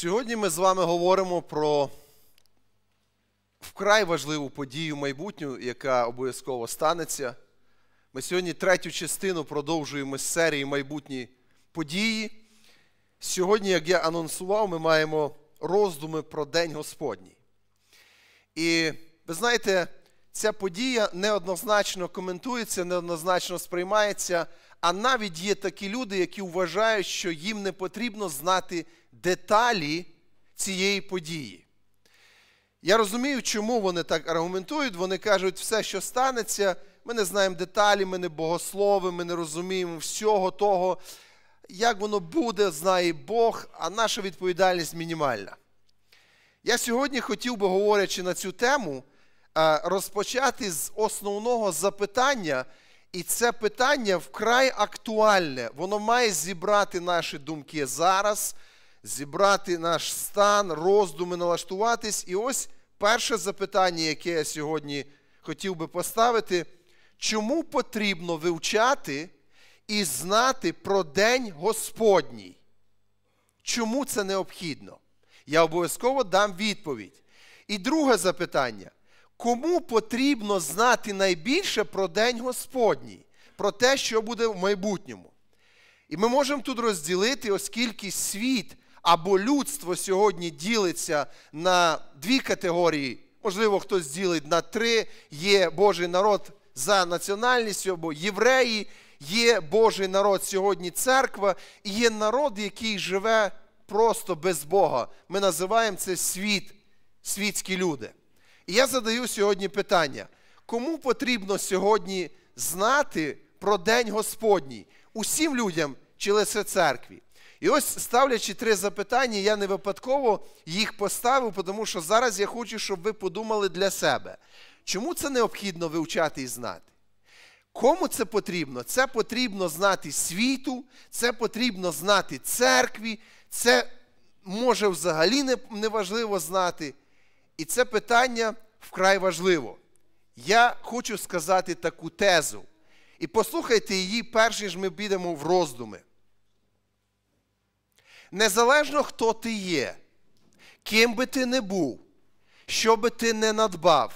Сьогодні ми з вами говоримо про вкрай важливу подію майбутню, яка обов'язково станеться. Ми сьогодні третю частину продовжуємо з серії майбутні події. Сьогодні, як я анонсував, ми маємо роздуми про День Господній. І ви знаєте, ця подія неоднозначно коментується, неоднозначно сприймається, а навіть є такі люди, які вважають, що їм не потрібно знати деталі цієї події. Я розумію, чому вони так аргументують. Вони кажуть, все, що станеться, ми не знаємо деталі, ми не богослови, ми не розуміємо всього того, як воно буде, знає Бог, а наша відповідальність мінімальна. Я сьогодні хотів би, говорячи на цю тему, е, розпочати з основного запитання, і це питання вкрай актуальне. Воно має зібрати наші думки зараз зібрати наш стан, роздуми, налаштуватись. І ось перше запитання, яке я сьогодні хотів би поставити, чому потрібно вивчати і знати про День Господній? Чому це необхідно? Я обов'язково дам відповідь. І друге запитання. Кому потрібно знати найбільше про День Господній, про те, що буде в майбутньому? І ми можемо тут розділити, оскільки світ або людство сьогодні ділиться на дві категорії. Можливо, хтось ділить на три. Є Божий народ за національністю, або євреї, є Божий народ сьогодні церква, і є народ, який живе просто без Бога. Ми називаємо це світ, світські люди. І я задаю сьогодні питання: кому потрібно сьогодні знати про День Господній? Усім людям чи лише церкві? І ось, ставлячи три запитання, я не випадково їх поставив, тому що зараз я хочу, щоб ви подумали для себе, чому це необхідно вивчати і знати? Кому це потрібно? Це потрібно знати світу, це потрібно знати церкві, це може взагалі неважливо не знати. І це питання вкрай важливо. Я хочу сказати таку тезу. І послухайте її, перш ніж ми підемо в роздуми. Незалежно хто ти є, ким би ти не був, що би ти не надбав,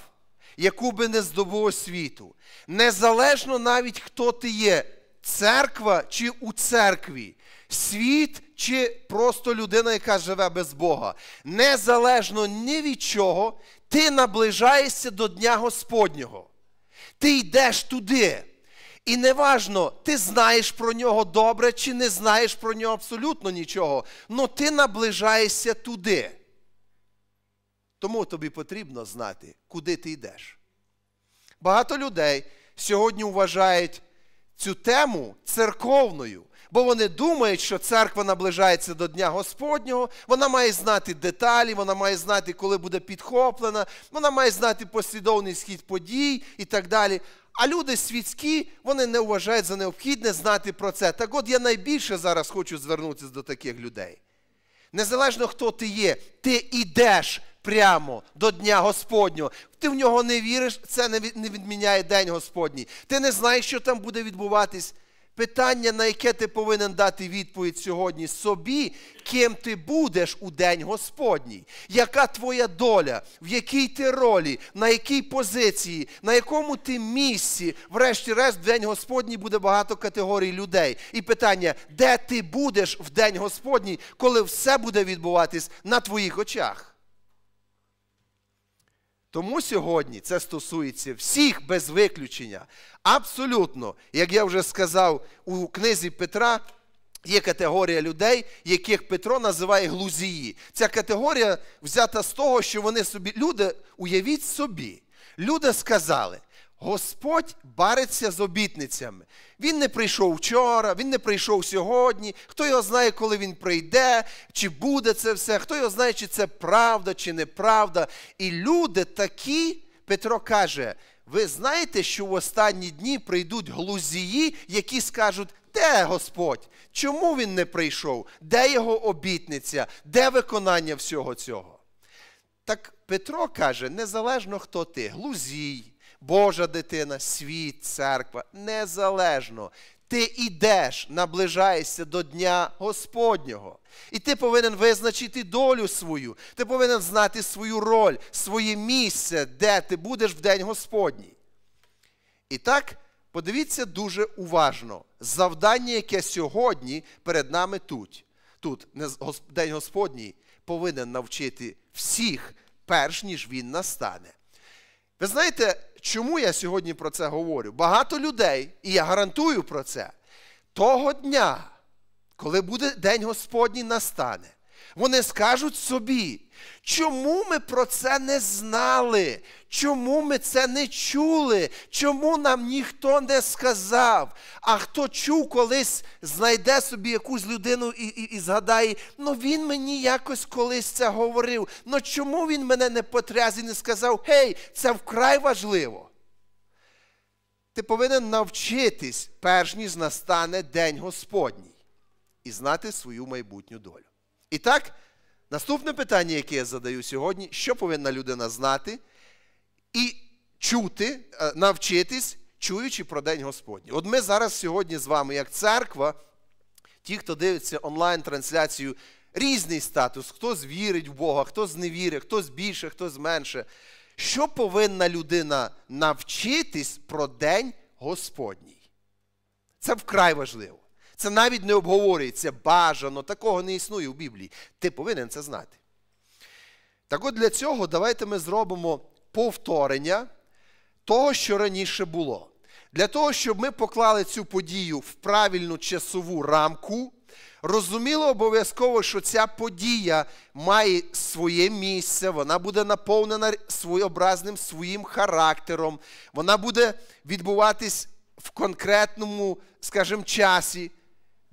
яку би не здобув освіту, незалежно навіть хто ти є, церква чи у церкві, світ чи просто людина, яка живе без Бога, незалежно ні від чого, ти наближаєшся до Дня Господнього. Ти йдеш туди. І неважно, ти знаєш про нього добре чи не знаєш про нього абсолютно нічого, але ти наближаєшся туди. Тому тобі потрібно знати, куди ти йдеш. Багато людей сьогодні вважають цю тему церковною бо вони думають, що церква наближається до Дня Господнього, вона має знати деталі, вона має знати, коли буде підхоплена, вона має знати послідовний схід подій і так далі. А люди світські, вони не вважають за необхідне знати про це. Так от я найбільше зараз хочу звернутися до таких людей. Незалежно хто ти є, ти йдеш прямо до Дня Господнього. Ти в нього не віриш, це не відміняє День Господній. Ти не знаєш, що там буде відбуватись. Питання, на яке ти повинен дати відповідь сьогодні собі, ким ти будеш у день Господній, яка твоя доля, в якій ти ролі, на якій позиції, на якому ти місці, врешті-решт, в день Господній буде багато категорій людей. І питання, де ти будеш в день Господній, коли все буде відбуватись на твоїх очах? Тому сьогодні це стосується всіх без виключення. Абсолютно, як я вже сказав у книзі Петра, є категорія людей, яких Петро називає глузії. Ця категорія взята з того, що вони собі люди, уявіть собі, люди сказали. Господь бариться з обітницями. Він не прийшов вчора, він не прийшов сьогодні. Хто його знає, коли він прийде, чи буде це все, хто його знає, чи це правда, чи неправда. І люди такі, Петро каже, ви знаєте, що в останні дні прийдуть глузії, які скажуть, де Господь? Чому він не прийшов? Де його обітниця? Де виконання всього цього? Так Петро каже, незалежно хто ти, глузій. Божа дитина, світ, церква. Незалежно. Ти йдеш, наближаєшся до Дня Господнього. І ти повинен визначити долю свою. Ти повинен знати свою роль, своє місце, де ти будеш в день Господній. І так, подивіться дуже уважно. Завдання, яке сьогодні перед нами тут, тут, День Господній, повинен навчити всіх, перш ніж він настане. Ви знаєте. Чому я сьогодні про це говорю? Багато людей, і я гарантую про це, того дня, коли буде День Господній настане, вони скажуть собі, Чому ми про це не знали? Чому ми це не чули? Чому нам ніхто не сказав? А хто чув колись, знайде собі якусь людину і і, і згадає, ну він мені якось колись це говорив. Ну чому він мене не потряс і не сказав, гей, це вкрай важливо? Ти повинен навчитись, перш ніж настане День Господній, і знати свою майбутню долю. І так, Наступне питання, яке я задаю сьогодні: що повинна людина знати і чути, е, навчитись, чуючи про День Господній? От ми зараз сьогодні з вами, як церква, ті, хто дивиться онлайн-трансляцію, різний статус, хтось вірить в Бога, хтось не вірить, хтось більше, хтось менше. Що повинна людина навчитись про День Господній? Це вкрай важливо. Це навіть не обговорюється бажано, такого не існує в Біблії. Ти повинен це знати. Так от для цього давайте ми зробимо повторення того, що раніше було. Для того, щоб ми поклали цю подію в правильну часову рамку, розуміло обов'язково, що ця подія має своє місце, вона буде наповнена своєобразним своїм характером, вона буде відбуватись в конкретному, скажімо, часі.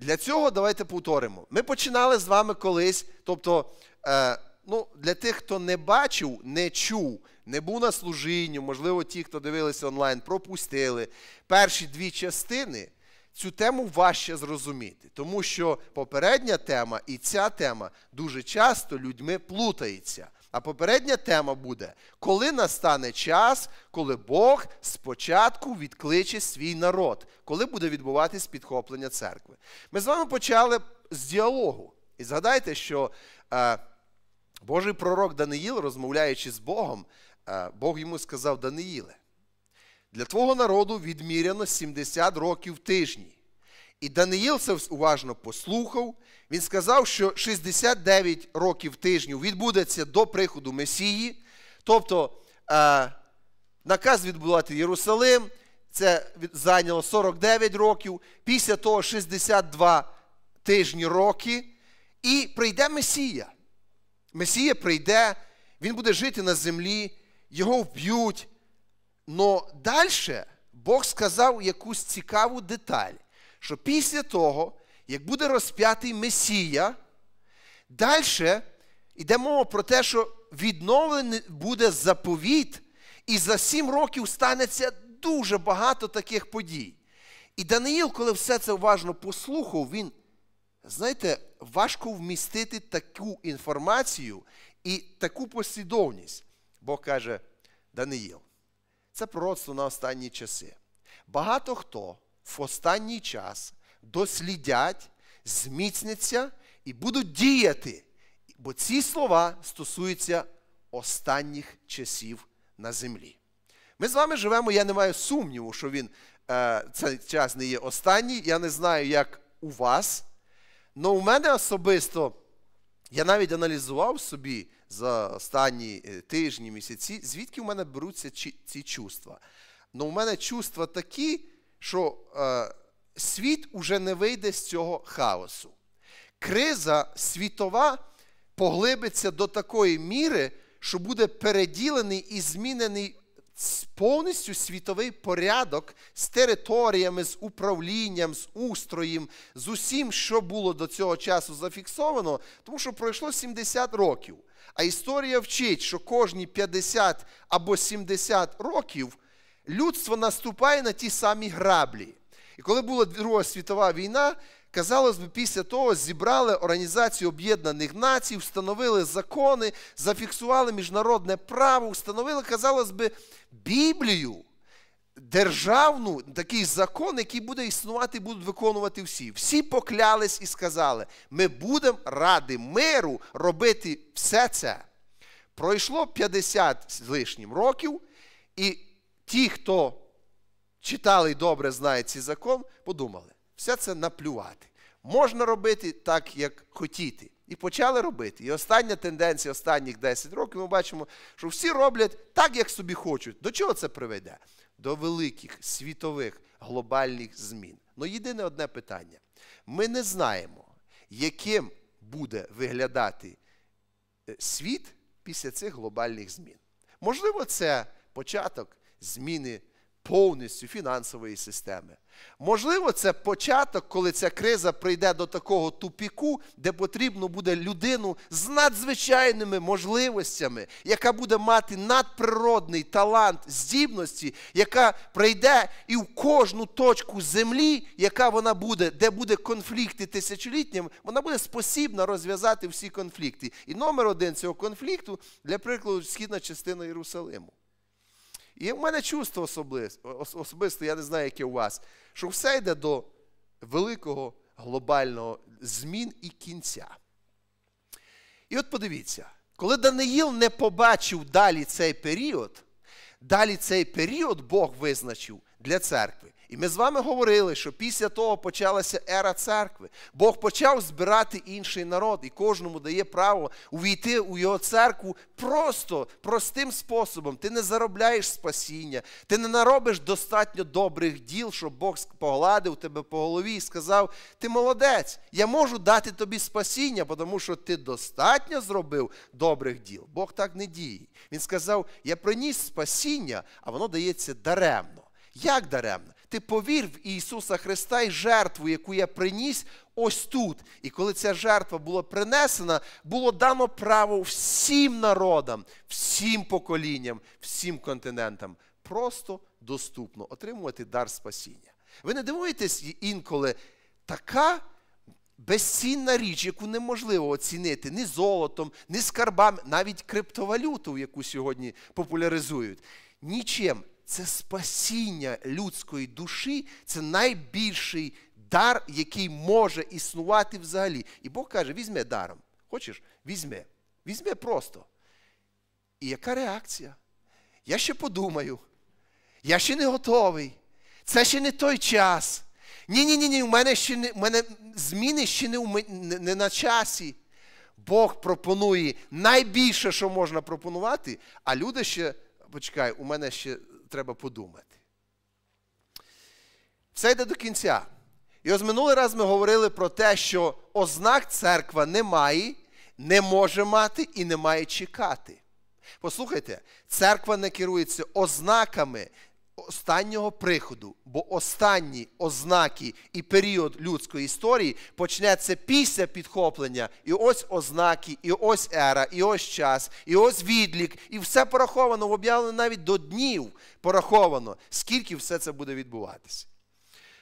Для цього давайте повторимо. Ми починали з вами колись. Тобто, е, ну, для тих, хто не бачив, не чув, не був на служінню, можливо, ті, хто дивилися онлайн, пропустили перші дві частини. Цю тему важче зрозуміти, тому що попередня тема і ця тема дуже часто людьми плутається. А попередня тема буде, коли настане час, коли Бог спочатку відкличе свій народ, коли буде відбуватись підхоплення церкви. Ми з вами почали з діалогу. І згадайте, що е, Божий пророк Даниїл, розмовляючи з Богом, е, Бог йому сказав Даниїле, для твого народу відміряно 70 років тижні. І Даниїл це уважно послухав. Він сказав, що 69 років тижнів відбудеться до приходу Месії. Тобто е, наказ відбудувати Єрусалим. Це зайняло 49 років, після того 62 тижні роки. І прийде Месія. Месія прийде, він буде жити на землі, його вб'ють. Но далі Бог сказав якусь цікаву деталь що після того, як буде розп'ятий Месія, далі йде мова про те, що відновлений буде заповіт, і за сім років станеться дуже багато таких подій. І Даниїл, коли все це уважно послухав, він, знаєте, важко вмістити таку інформацію і таку послідовність. бо каже, Даниїл, це пророцтво на останні часи. Багато хто в останній час дослідять, зміцняться і будуть діяти. Бо ці слова стосуються останніх часів на землі. Ми з вами живемо, я не маю сумніву, що він е, цей час не є останній. Я не знаю, як у вас. Але у мене особисто, я навіть аналізував собі за останні е, тижні, місяці, звідки в мене беруться ці чувства. Але у мене чувства такі, що е, світ уже не вийде з цього хаосу. Криза світова поглибиться до такої міри, що буде переділений і змінений повністю світовий порядок з територіями, з управлінням, з устроєм, з усім, що було до цього часу зафіксовано, тому що пройшло 70 років. А історія вчить, що кожні 50 або 70 років людство наступає на ті самі граблі. І коли була Друга світова війна, казалось би, після того зібрали Організацію Об'єднаних Націй, встановили закони, зафіксували міжнародне право, встановили, казалось би, Біблію. Державну такий закон, який буде існувати, будуть виконувати всі. Всі поклялись і сказали: ми будемо ради миру робити все це. Пройшло 50 з лишнім років, і ті, хто читали і добре знає цей закон, подумали, все це наплювати. Можна робити так, як хотіти. І почали робити. І остання тенденція останніх 10 років ми бачимо, що всі роблять так, як собі хочуть. До чого це приведе? До великих світових глобальних змін. Ну єдине одне питання: ми не знаємо, яким буде виглядати е, світ після цих глобальних змін. Можливо, це початок зміни повністю фінансової системи. Можливо, це початок, коли ця криза прийде до такого тупіку, де потрібно буде людину з надзвичайними можливостями, яка буде мати надприродний талант здібності, яка прийде і в кожну точку землі, яка вона буде, де буде конфлікти тисячолітнім, вона буде спосібна розв'язати всі конфлікти. І номер один цього конфлікту, для прикладу, східна частина Єрусалиму. І в мене чувство особисто, я не знаю, яке у вас, що все йде до великого глобального змін і кінця. І от подивіться, коли Даниїл не побачив далі цей період, далі цей період Бог визначив для церкви і ми з вами говорили, що після того почалася ера церкви. Бог почав збирати інший народ, і кожному дає право увійти у його церкву просто простим способом. Ти не заробляєш спасіння, ти не наробиш достатньо добрих діл, щоб Бог погладив тебе по голові і сказав: Ти молодець, я можу дати тобі спасіння, тому що ти достатньо зробив добрих діл. Бог так не діє. Він сказав: Я приніс спасіння, а воно дається даремно. Як даремно? ти повір в Ісуса Христа і жертву, яку я приніс ось тут. І коли ця жертва була принесена, було дано право всім народам, всім поколінням, всім континентам. Просто доступно отримувати дар спасіння. Ви не дивуєтесь інколи така. Безцінна річ, яку неможливо оцінити ні золотом, ні скарбами, навіть криптовалюту, яку сьогодні популяризують. Нічим це спасіння людської душі, це найбільший дар, який може існувати взагалі. І Бог каже: візьме даром. Хочеш? Візьме. Візьме просто. І яка реакція? Я ще подумаю. Я ще не готовий. Це ще не той час. Ні-ні, ні, у мене ще не, у мене зміни ще не, не, не на часі. Бог пропонує найбільше, що можна пропонувати, а люди ще, почекай, у мене ще треба подумати. Це йде до кінця. І ось минулий раз ми говорили про те, що ознак церква не має, не може мати і не має чекати. Послухайте, церква не керується ознаками, останнього приходу, бо останні ознаки і період людської історії почнеться після підхоплення. І ось ознаки, і ось ера, і ось час, і ось відлік, і все пораховано, об'явлено навіть до днів пораховано, скільки все це буде відбуватися.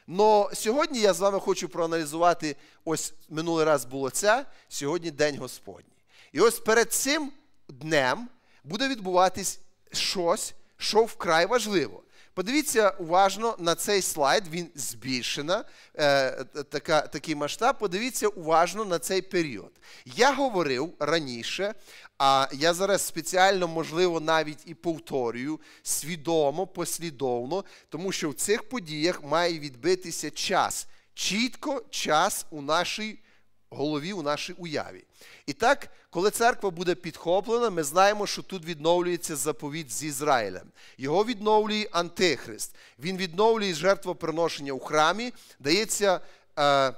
Но сьогодні я з вами хочу проаналізувати ось минулий раз було це, сьогодні День Господній. І ось перед цим днем буде відбуватись щось, що вкрай важливо. Подивіться уважно на цей слайд, він збільшена, е, така, такий масштаб. Подивіться уважно на цей період. Я говорив раніше, а я зараз спеціально, можливо, навіть і повторюю, свідомо, послідовно, тому що в цих подіях має відбитися час. Чітко час у нашій голові, у нашій уяві. І так, коли церква буде підхоплена, ми знаємо, що тут відновлюється заповіт з Ізраїлем. Його відновлює Антихрист. Він відновлює жертвоприношення у храмі, дається. Е,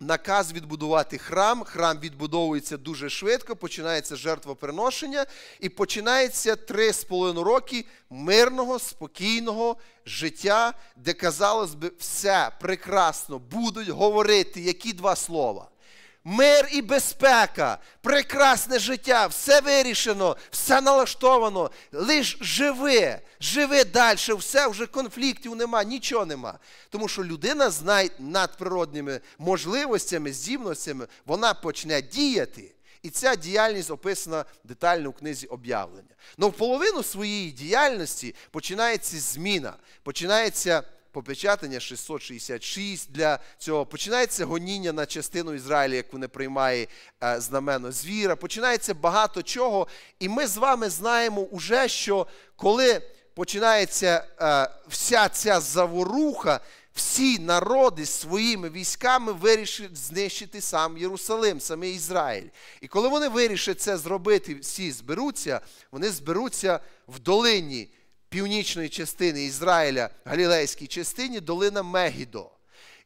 Наказ відбудувати храм, храм відбудовується дуже швидко, починається жертвоприношення, і починається три з половиною роки мирного, спокійного життя, де, казалось би, все прекрасно будуть говорити які два слова мир і безпека, прекрасне життя, все вирішено, все налаштовано. Лиш живи, живи далі, все вже конфліктів нема, нічого нема. Тому що людина з надприродними можливостями, здібностями, вона почне діяти. І ця діяльність описана детально у книзі об'явлення. Но в половину своєї діяльності починається зміна, починається попечатання 666 для цього. Починається гоніння на частину Ізраїля, яку не приймає е, знамено звіра. Починається багато чого. І ми з вами знаємо уже, що коли починається е, вся ця заворуха. Всі народи своїми військами вирішать знищити сам Єрусалим, саме Ізраїль. І коли вони вирішать це зробити, всі зберуться, вони зберуться в долині північної частини Ізраїля, Галілейській частині, долина Мегідо.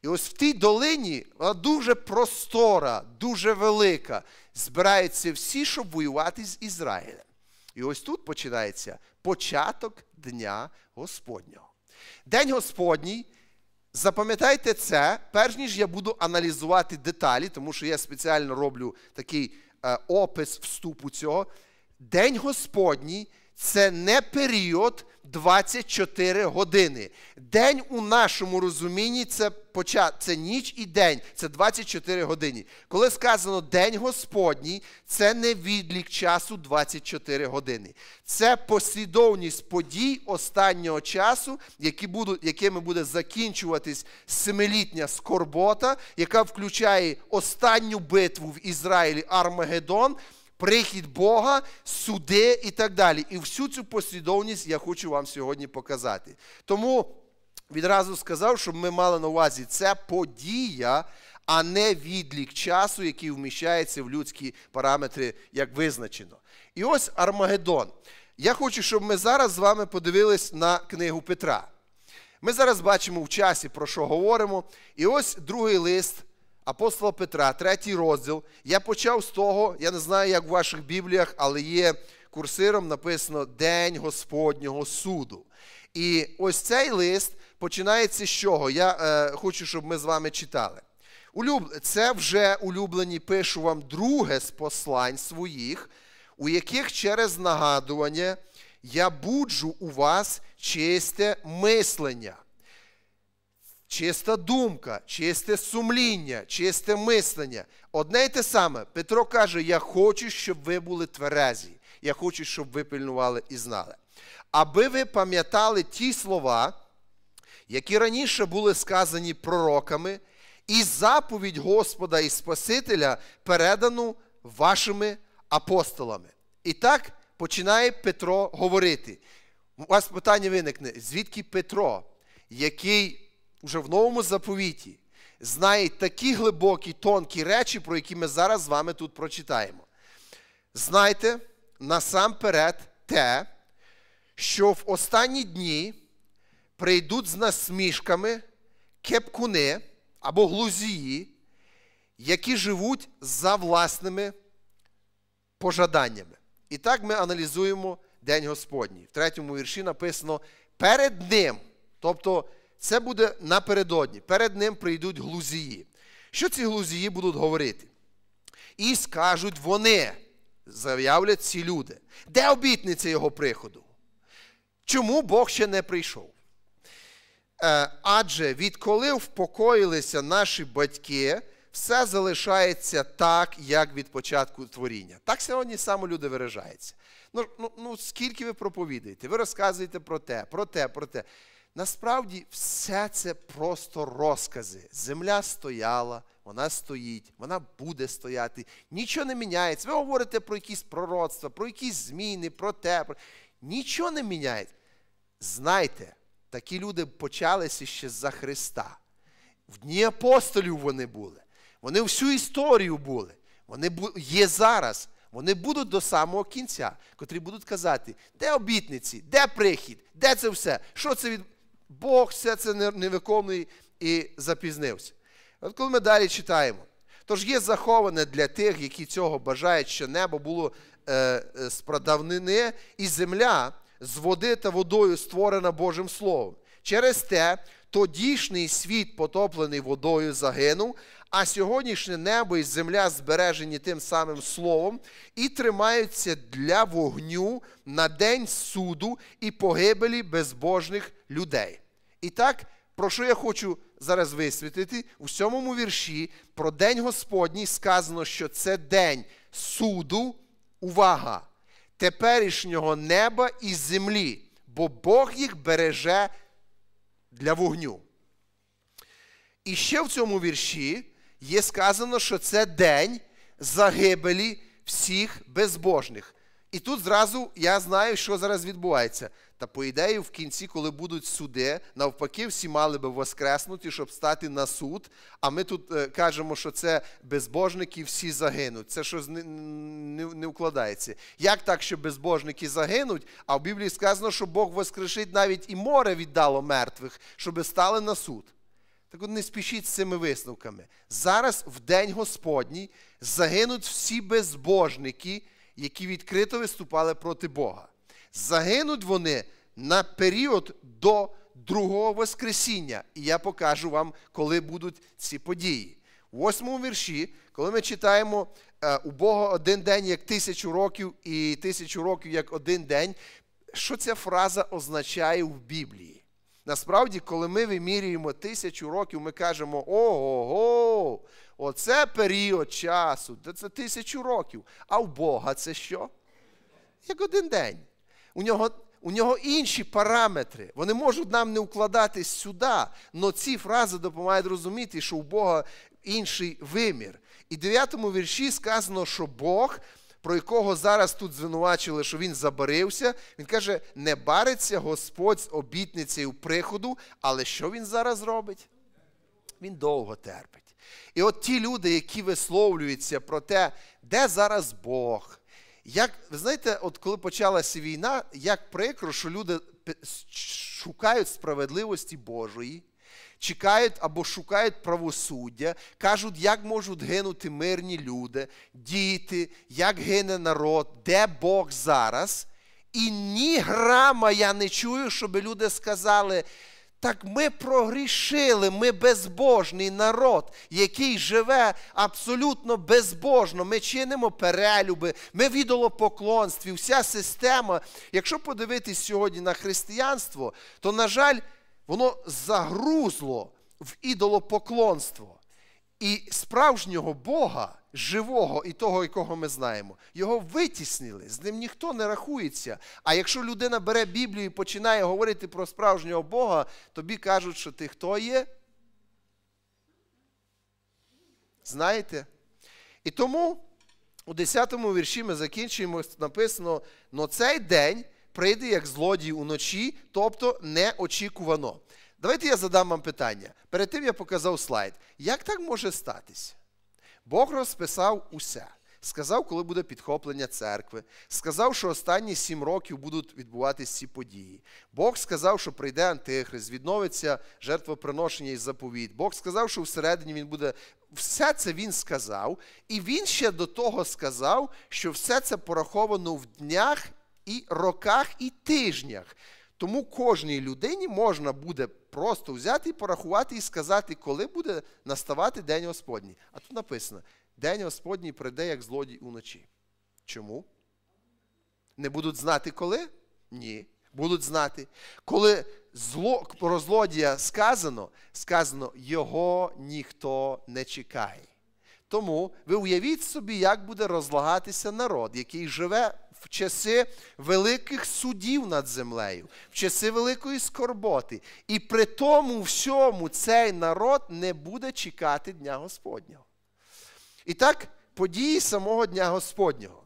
І ось в тій долині вона дуже простора, дуже велика. Збираються всі, щоб воювати з Ізраїлем. І ось тут починається початок Дня Господнього. День Господній. Запам'ятайте це, перш ніж я буду аналізувати деталі, тому що я спеціально роблю такий е, опис вступу цього. День Господній це не період 24 години. День у нашому розумінні це почат, це ніч і день, це 24 години. Коли сказано День Господній, це не відлік часу 24 години. Це послідовність подій останнього часу, які будуть, якими буде закінчуватись семилітня скорбота, яка включає останню битву в Ізраїлі Армагедон прихід Бога, суди і так далі. І всю цю послідовність я хочу вам сьогодні показати. Тому відразу сказав, щоб ми мали на увазі це подія. А не відлік часу, який вміщається в людські параметри, як визначено. І ось Армагеддон. Я хочу, щоб ми зараз з вами подивились на книгу Петра. Ми зараз бачимо в часі, про що говоримо. І ось другий лист апостола Петра, третій розділ. Я почав з того, я не знаю, як в ваших Бібліях, але є курсиром написано День Господнього суду. І ось цей лист починається з чого? Я е, хочу, щоб ми з вами читали. Це вже улюблені, пишу вам друге з послань своїх, у яких через нагадування я буджу у вас чисте мислення чиста думка, чисте сумління, чисте мислення. Одне й те саме. Петро каже: Я хочу, щоб ви були тверезі. Я хочу, щоб ви пильнували і знали. Аби ви пам'ятали ті слова, які раніше були сказані пророками, і заповідь Господа і Спасителя передану вашими апостолами. І так починає Петро говорити. У вас питання виникне, звідки Петро, який уже в новому заповіті знає такі глибокі, тонкі речі, про які ми зараз з вами тут прочитаємо. Знайте насамперед те, що в останні дні прийдуть з насмішками кепкуни або глузії, які живуть за власними пожаданнями. І так ми аналізуємо День Господній. В третьому вірші написано перед ним, тобто це буде напередодні. Перед ним прийдуть глузії. Що ці глузії будуть говорити? І скажуть вони, заявлять ці люди. Де обітниця його приходу? Чому Бог ще не прийшов? Е, адже відколи впокоїлися наші батьки, все залишається так, як від початку творіння. Так сьогодні саме люди виражаються. Ну, ну, ну скільки ви проповідаєте? Ви розказуєте про те, про те, про те. Насправді, все це просто розкази. Земля стояла, вона стоїть, вона буде стояти, нічого не міняється. Ви говорите про якісь пророцтва, про якісь зміни, про те. Про... Нічого не міняється. Знайте, такі люди почалися ще за Христа. В дні апостолів вони були. Вони всю історію були. Вони є зараз. Вони будуть до самого кінця, котрі будуть казати, де обітниці, де прихід, де це все? Що це від. Бог все це не виконує і запізнився. От коли ми далі читаємо, тож є заховане для тих, які цього бажають, що небо було е, е, і земля з води та водою створена Божим Словом. Через те Тодішній світ, потоплений водою, загинув, а сьогоднішнє небо і земля збережені тим самим словом і тримаються для вогню на день суду і погибелі безбожних людей. І так, про що я хочу зараз висвітлити, у сьомому вірші про День Господній сказано, що це день суду, увага, теперішнього неба і землі, бо Бог їх береже для вогню. І ще в цьому вірші є сказано, що це день загибелі всіх безбожних. І тут зразу я знаю, що зараз відбувається. Та, по ідеї, в кінці, коли будуть суди, навпаки, всі мали би воскреснути, щоб стати на суд. А ми тут е, кажемо, що це безбожники, всі загинуть. Це щось не, не, не вкладається. Як так, що безбожники загинуть? А в Біблії сказано, що Бог воскрешить навіть і море віддало мертвих, щоби стали на суд. Так от не спішіть з цими висновками. Зараз, в день Господній, загинуть всі безбожники, які відкрито виступали проти Бога. Загинуть вони на період до другого Воскресіння. І я покажу вам, коли будуть ці події. У восьмому вірші, коли ми читаємо е, у Бога один день як тисячу років і тисячу років як один день, що ця фраза означає в Біблії? Насправді, коли ми вимірюємо тисячу років, ми кажемо, ого, оце період часу, це тисячу років. А у Бога це що? Як один день. У нього у нього інші параметри. Вони можуть нам не укладатись сюди, але ці фрази допомагають розуміти, що у Бога інший вимір. І в 9 вірші сказано, що Бог. Про якого зараз тут звинувачили, що він забарився, він каже, не бариться Господь з обітницею приходу, але що він зараз робить? Він довго терпить. І от ті люди, які висловлюються про те, де зараз Бог, як, Ви знаєте, от коли почалася війна, як прикро, що люди шукають справедливості Божої, чекають або шукають правосуддя, кажуть, як можуть гинути мирні люди, діти, як гине народ, де Бог зараз. І ні грама я не чую, щоб люди сказали. Так ми прогрішили, ми безбожний народ, який живе абсолютно безбожно. Ми чинимо перелюби, ми в ідолопоклонстві, вся система. Якщо подивитись сьогодні на християнство, то, на жаль, воно загрузло в ідолопоклонство. І справжнього Бога живого і того, якого ми знаємо. Його витіснили, з ним ніхто не рахується. А якщо людина бере Біблію і починає говорити про справжнього Бога, тобі кажуть, що ти хто є? Знаєте? І тому у 10 му вірші ми закінчуємо, написано: «Но цей день прийде як злодій уночі, тобто неочікувано. Давайте я задам вам питання. Перед тим я показав слайд. Як так може статися? Бог розписав усе. Сказав, коли буде підхоплення церкви, сказав, що останні сім років будуть відбуватися ці події. Бог сказав, що прийде Антихрист, відновиться жертвоприношення і заповіт. Бог сказав, що всередині він буде. Все це він сказав, і він ще до того сказав, що все це пораховано в днях і роках і тижнях. Тому кожній людині можна буде просто взяти і порахувати і сказати, коли буде наставати День Господній. А тут написано: День Господній прийде, як злодій уночі. Чому? Не будуть знати коли? Ні. Будуть знати. Коли зло, про злодія сказано, сказано, його ніхто не чекає. Тому ви уявіть собі, як буде розлагатися народ, який живе в часи великих судів над землею, в часи великої скорботи. І при тому всьому цей народ не буде чекати Дня Господнього. І так, події самого Дня Господнього.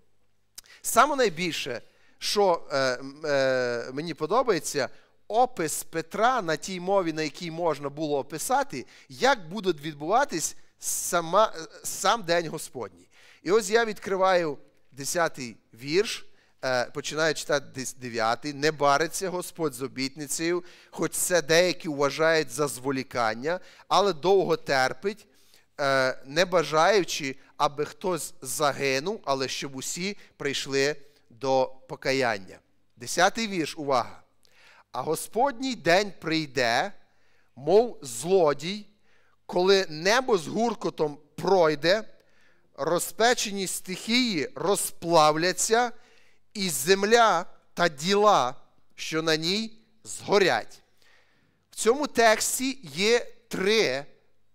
Саме найбільше, що е, е, мені подобається, опис Петра на тій мові, на якій можна було описати, як будуть відбуватись сама, сам день Господній. І ось я відкриваю 10-й вірш, е, починаю читати 9-й. Не бариться Господь з обітницею, хоч це деякі вважають за зволікання, але довго терпить, е, не бажаючи, аби хтось загинув, але щоб усі прийшли до покаяння. Десятий вірш, увага. А Господній день прийде, мов злодій коли небо з гуркотом пройде, розпечені стихії розплавляться, і земля та діла, що на ній згорять. В цьому тексті є три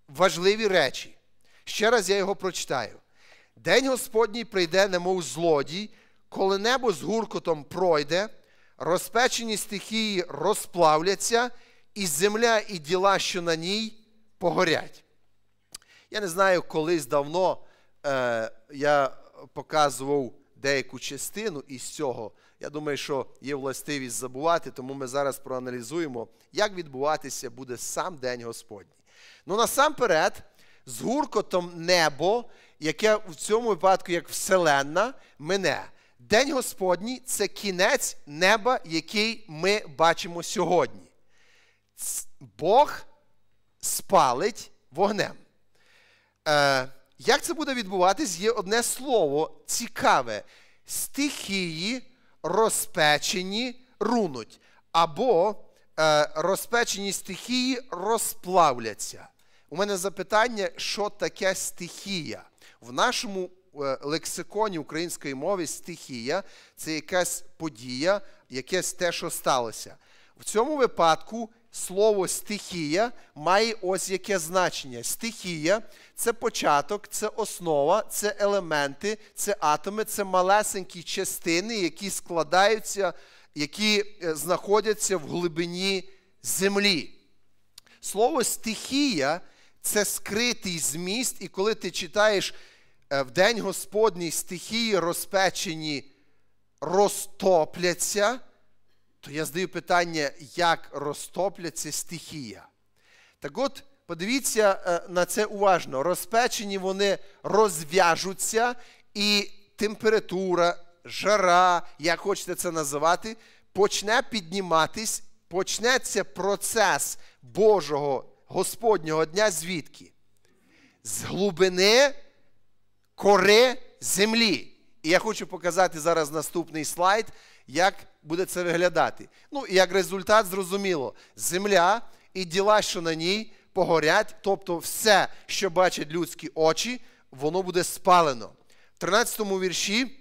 важливі речі. Ще раз я його прочитаю. День Господній прийде, немов злодій, коли небо з гуркотом пройде, розпечені стихії розплавляться, і земля і діла, що на ній погорять. Я не знаю, колись давно е, я показував деяку частину із цього. Я думаю, що є властивість забувати, тому ми зараз проаналізуємо, як відбуватися буде сам день Господній. Ну насамперед, з гуркотом небо, яке в цьому випадку, як вселенна, мине. День Господній це кінець неба, який ми бачимо сьогодні. Бог спалить вогнем. Е, Як це буде відбуватись, є одне слово цікаве. Стихії розпечені рунуть. Або е, розпечені стихії розплавляться. У мене запитання, що таке стихія? В нашому е, лексиконі української мови стихія це якась подія, якесь те, що сталося. В цьому випадку слово стихія має ось яке значення. Стихія це початок, це основа, це елементи, це атоми, це малесенькі частини, які складаються, які е, знаходяться в глибині землі. Слово стихія це скритий зміст, і коли ти читаєш е, в День Господній стихії розпечені, розтопляться то тобто я здаю питання, як розтопляться стихія. Так от, подивіться е, на це уважно. Розпечені вони розв'яжуться, і температура, жара, як хочете це називати, почне підніматись, почнеться процес Божого Господнього дня, звідки? З глибини кори землі. І я хочу показати зараз наступний слайд, як буде це виглядати. Ну, і як результат, зрозуміло, земля і діла, що на ній погорять, тобто все, що бачать людські очі, воно буде спалено. В 13 вірші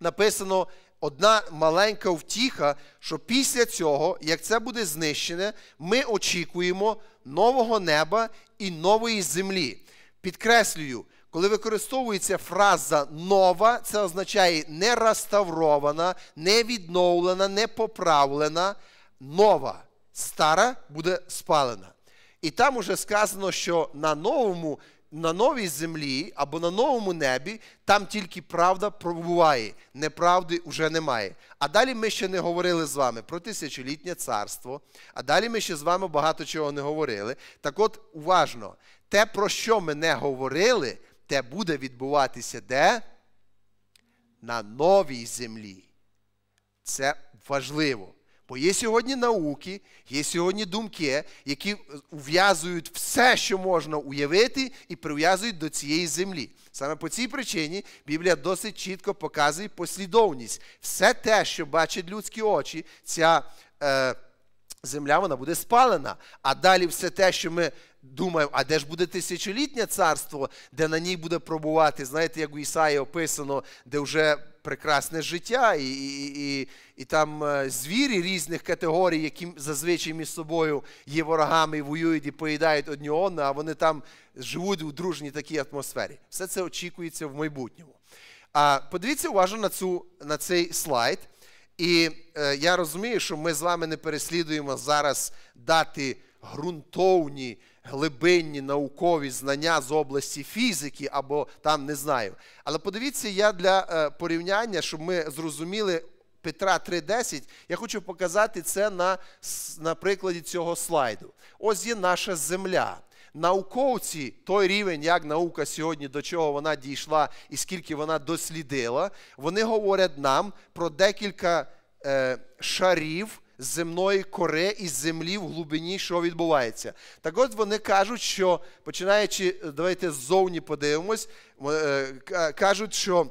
написано одна маленька втіха, що після цього, як це буде знищене, ми очікуємо нового неба і нової землі. Підкреслюю, коли використовується фраза нова, це означає не реставрована, не відновлена, не поправлена, нова. Стара буде спалена. І там уже сказано, що на новому, на новій землі або на новому небі там тільки правда пробуває, неправди вже немає. А далі ми ще не говорили з вами про тисячолітнє царство, а далі ми ще з вами багато чого не говорили. Так от уважно, те, про що ми не говорили те буде відбуватися де? На новій землі. Це важливо. Бо є сьогодні науки, є сьогодні думки, які ув'язують все, що можна уявити, і прив'язують до цієї землі. Саме по цій причині Біблія досить чітко показує послідовність. Все те, що бачать людські очі, ця е, земля вона буде спалена. А далі все те, що ми Думаю, а де ж буде тисячолітнє царство, де на ній буде пробувати, знаєте, як у Ісаї описано, де вже прекрасне життя, і і, і, і там е, звірі різних категорій, які зазвичай між собою є ворогами і воюють і поїдають одні одного, а вони там живуть у дружній такій атмосфері. Все це очікується в майбутньому. А подивіться уважно на, цю, на цей слайд. І е, я розумію, що ми з вами не переслідуємо зараз дати ґрунтовні глибинні наукові знання з області фізики або там не знаю. Але подивіться, я для е, порівняння, щоб ми зрозуміли Петра 3.10, я хочу показати це на, на прикладі цього слайду. Ось є наша земля. Науковці, той рівень, як наука сьогодні, до чого вона дійшла і скільки вона дослідила, вони говорять нам про декілька е, шарів земної кори із землі в глибині, що відбувається. Так от вони кажуть, що починаючи, давайте ззовні подивимось, е, кажуть, що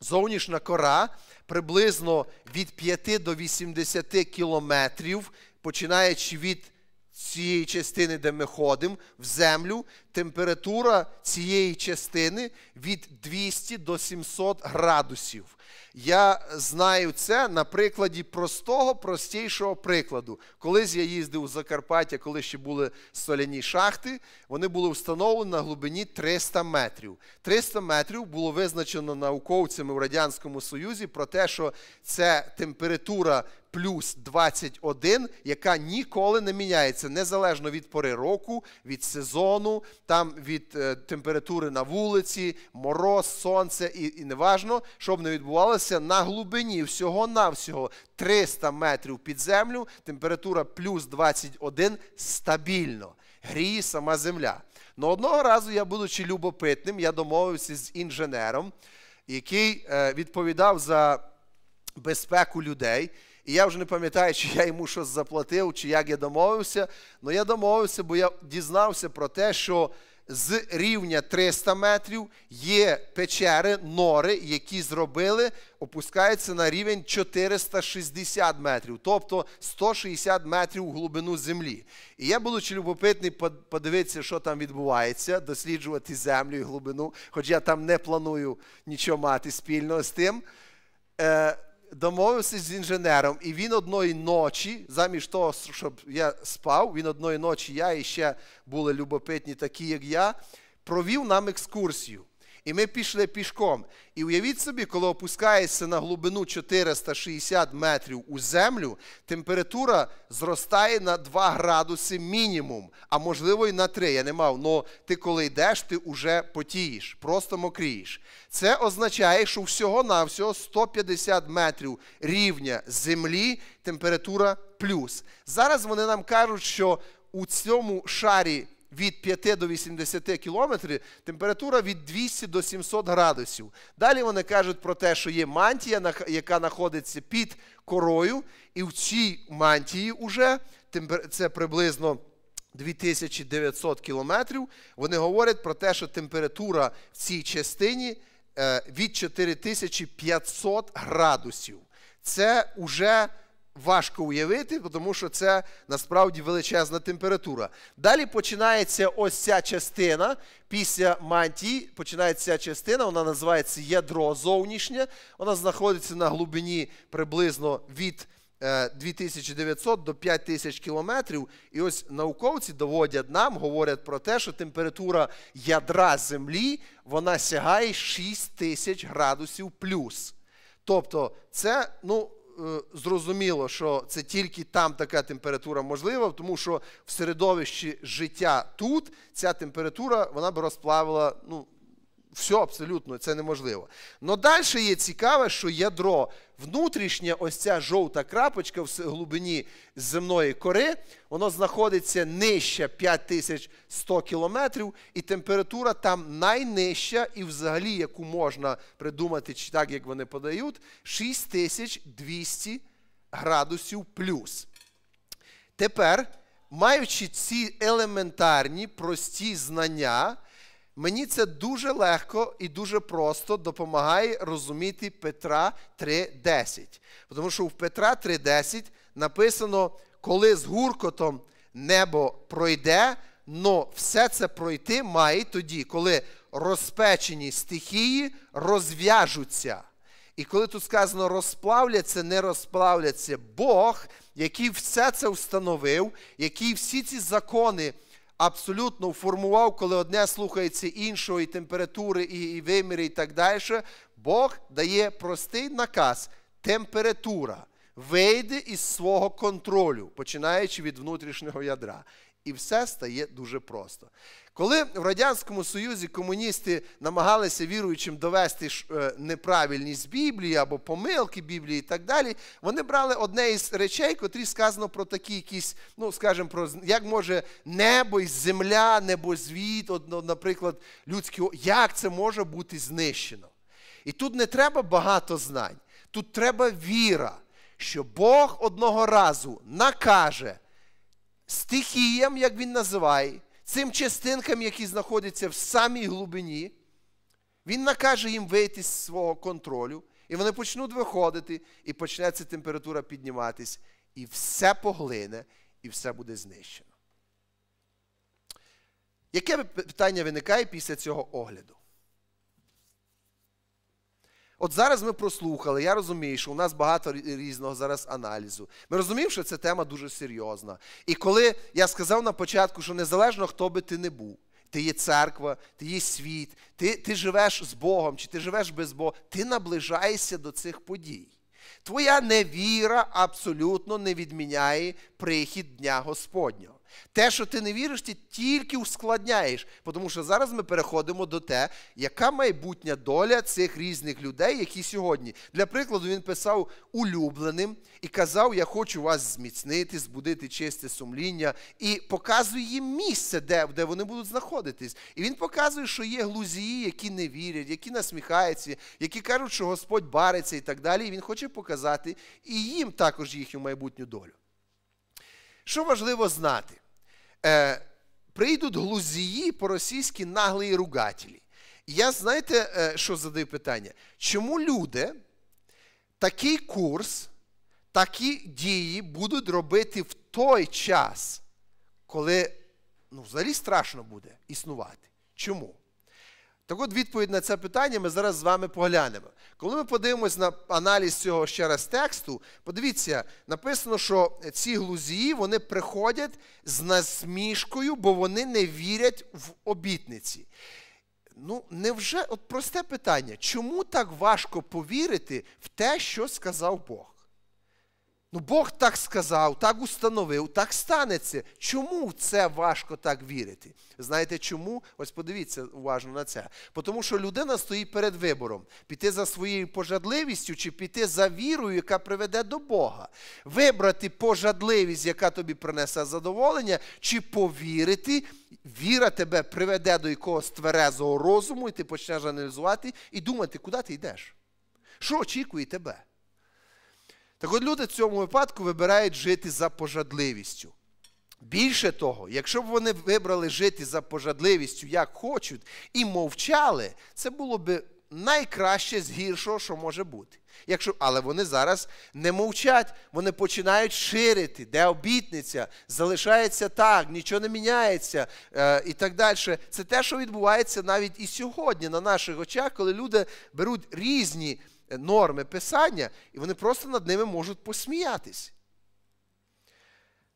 зовнішня кора приблизно від 5 до 80 кілометрів, починаючи від цієї частини, де ми ходимо, в землю, температура цієї частини від 200 до 700 градусів. Я знаю це на прикладі простого, простішого прикладу. Колись я їздив у Закарпаття, коли ще були соляні шахти, вони були встановлені на глибині 300 метрів. 300 метрів було визначено науковцями в Радянському Союзі про те, що це температура плюс 21, яка ніколи не міняється, незалежно від пори року, від сезону, там від е, температури на вулиці, мороз, сонце і, і неважно, щоб не відбувалося на глибині всього-навсього 300 метрів під землю, температура плюс 21 стабільно. Гріє сама земля. Но одного разу я, будучи любопитним, я домовився з інженером, який е, відповідав за безпеку людей. І я вже не пам'ятаю, чи я йому щось заплатив, чи як я домовився. Але я домовився, бо я дізнався про те, що з рівня 300 метрів є печери, нори, які зробили, опускаються на рівень 460 метрів, тобто 160 метрів у глибину землі. І я, будучи любопитний, подивитися, що там відбувається, досліджувати землю і глибину, хоч я там не планую нічого мати спільного з тим. Е, домовився з інженером, і він одної ночі, замість того, щоб я спав, він одної ночі, я і ще були любопитні, такі як я, провів нам екскурсію. І ми пішли пішком. І уявіть собі, коли опускаєшся на глибину 460 метрів у землю, температура зростає на 2 градуси мінімум, а можливо і на 3. Я не мав. але ну, ти коли йдеш, ти вже потієш, просто мокрієш. Це означає, що всього-навсього 150 метрів рівня землі температура плюс. Зараз вони нам кажуть, що у цьому шарі від 5 до 80 кілометрів, температура від 200 до 700 градусів. Далі вони кажуть про те, що є мантія, яка знаходиться під корою, і в цій мантії вже це приблизно. 2900 кілометрів, вони говорять про те, що температура в цій частині е, від 4500 градусів. Це уже важко уявити, тому що це насправді величезна температура. Далі починається ось ця частина. Після мантії починається ця частина, вона називається ядро зовнішнє. Вона знаходиться на глибині приблизно від 2900 е, до 5000 кілометрів. І ось науковці доводять нам, говорять про те, що температура ядра Землі вона сягає 6000 градусів плюс. Тобто, це, ну. Е, зрозуміло, що це тільки там така температура можлива, тому що в середовищі життя тут ця температура вона б розплавила. ну, все абсолютно, це неможливо. Но далі є цікаве, що ядро внутрішня ось ця жовта крапочка в глибині земної кори, воно знаходиться нижче 5100 кілометрів, і температура там найнижча, і взагалі, яку можна придумати, чи так, як вони подають, 6200 градусів плюс. Тепер, маючи ці елементарні прості знання, Мені це дуже легко і дуже просто допомагає розуміти Петра 3.10. Тому що в Петра 3.10 написано, коли з гуркотом небо пройде, але все це пройти має тоді, коли розпечені стихії розв'яжуться. І коли тут сказано розплавляться, не розплавляться Бог, який все це встановив, який всі ці закони абсолютно формував, коли одне слухається іншого, і температури, і, і виміри, і так далі. Бог дає простий наказ: температура. вийде із свого контролю, починаючи від внутрішнього ядра. І все стає дуже просто. Коли в Радянському Союзі комуністи намагалися віруючим довести е, неправильність Біблії або помилки Біблії і так далі, вони брали одне із речей, котрі сказано про такі якісь, ну скажімо, про як може небо і земля, звіт, ну, наприклад, людське, як це може бути знищено. І тут не треба багато знань, тут треба віра, що Бог одного разу накаже стихіям, як він називає цим частинкам, які знаходяться в самій глибині, він накаже їм вийти з свого контролю, і вони почнуть виходити, і почнеться температура підніматись, і все поглине, і все буде знищено. Яке питання виникає після цього огляду? От зараз ми прослухали, я розумію, що у нас багато різного зараз аналізу. Ми розуміємо, що ця тема дуже серйозна. І коли я сказав на початку, що незалежно хто би ти не був, ти є церква, ти є світ, ти ти живеш з Богом чи ти живеш без Бога, ти наближаєшся до цих подій. Твоя невіра абсолютно не відміняє прихід Дня Господнього. Те, що ти не віриш, ти тільки ускладняєш. Тому що зараз ми переходимо до те, яка майбутня доля цих різних людей, які сьогодні. Для прикладу, він писав улюбленим і казав: Я хочу вас зміцнити, збудити чисте сумління, і показує їм місце, де, де вони будуть знаходитись. І він показує, що є глузії, які не вірять, які насміхаються, які кажуть, що Господь бариться і так далі. І він хоче показати і їм також їхню майбутню долю. Що важливо знати? Е, Прийдуть глузії по російськи наглі ругателі. І я знаєте, е, що задаю питання? Чому люди такий курс, такі дії будуть робити в той час, коли ну, взагалі страшно буде існувати? Чому? Так от відповідь на це питання ми зараз з вами поглянемо. Коли ми подивимось на аналіз цього ще раз тексту, подивіться, написано, що ці глузії вони приходять з насмішкою, бо вони не вірять в обітниці. Ну, невже от просте питання, чому так важко повірити в те, що сказав Бог? Ну, Бог так сказав, так установив, так станеться. Чому це важко так вірити? Знаєте чому? Ось подивіться уважно на це. Тому що людина стоїть перед вибором: піти за своєю пожадливістю чи піти за вірою, яка приведе до Бога. Вибрати пожадливість, яка тобі принесе задоволення, чи повірити. Віра тебе приведе до якогось тверезого розуму, і ти почнеш аналізувати і думати, куди ти йдеш. Що очікує тебе? Так от люди в цьому випадку вибирають жити за пожадливістю. Більше того, якщо б вони вибрали жити за пожадливістю, як хочуть, і мовчали, це було б найкраще з гіршого, що може бути. Якщо, Але вони зараз не мовчать, вони починають ширити, де обітниця, залишається так, нічого не міняється е, і так далі. Це те, що відбувається навіть і сьогодні на наших очах, коли люди беруть різні. Е, норми писання, і вони просто над ними можуть посміятись.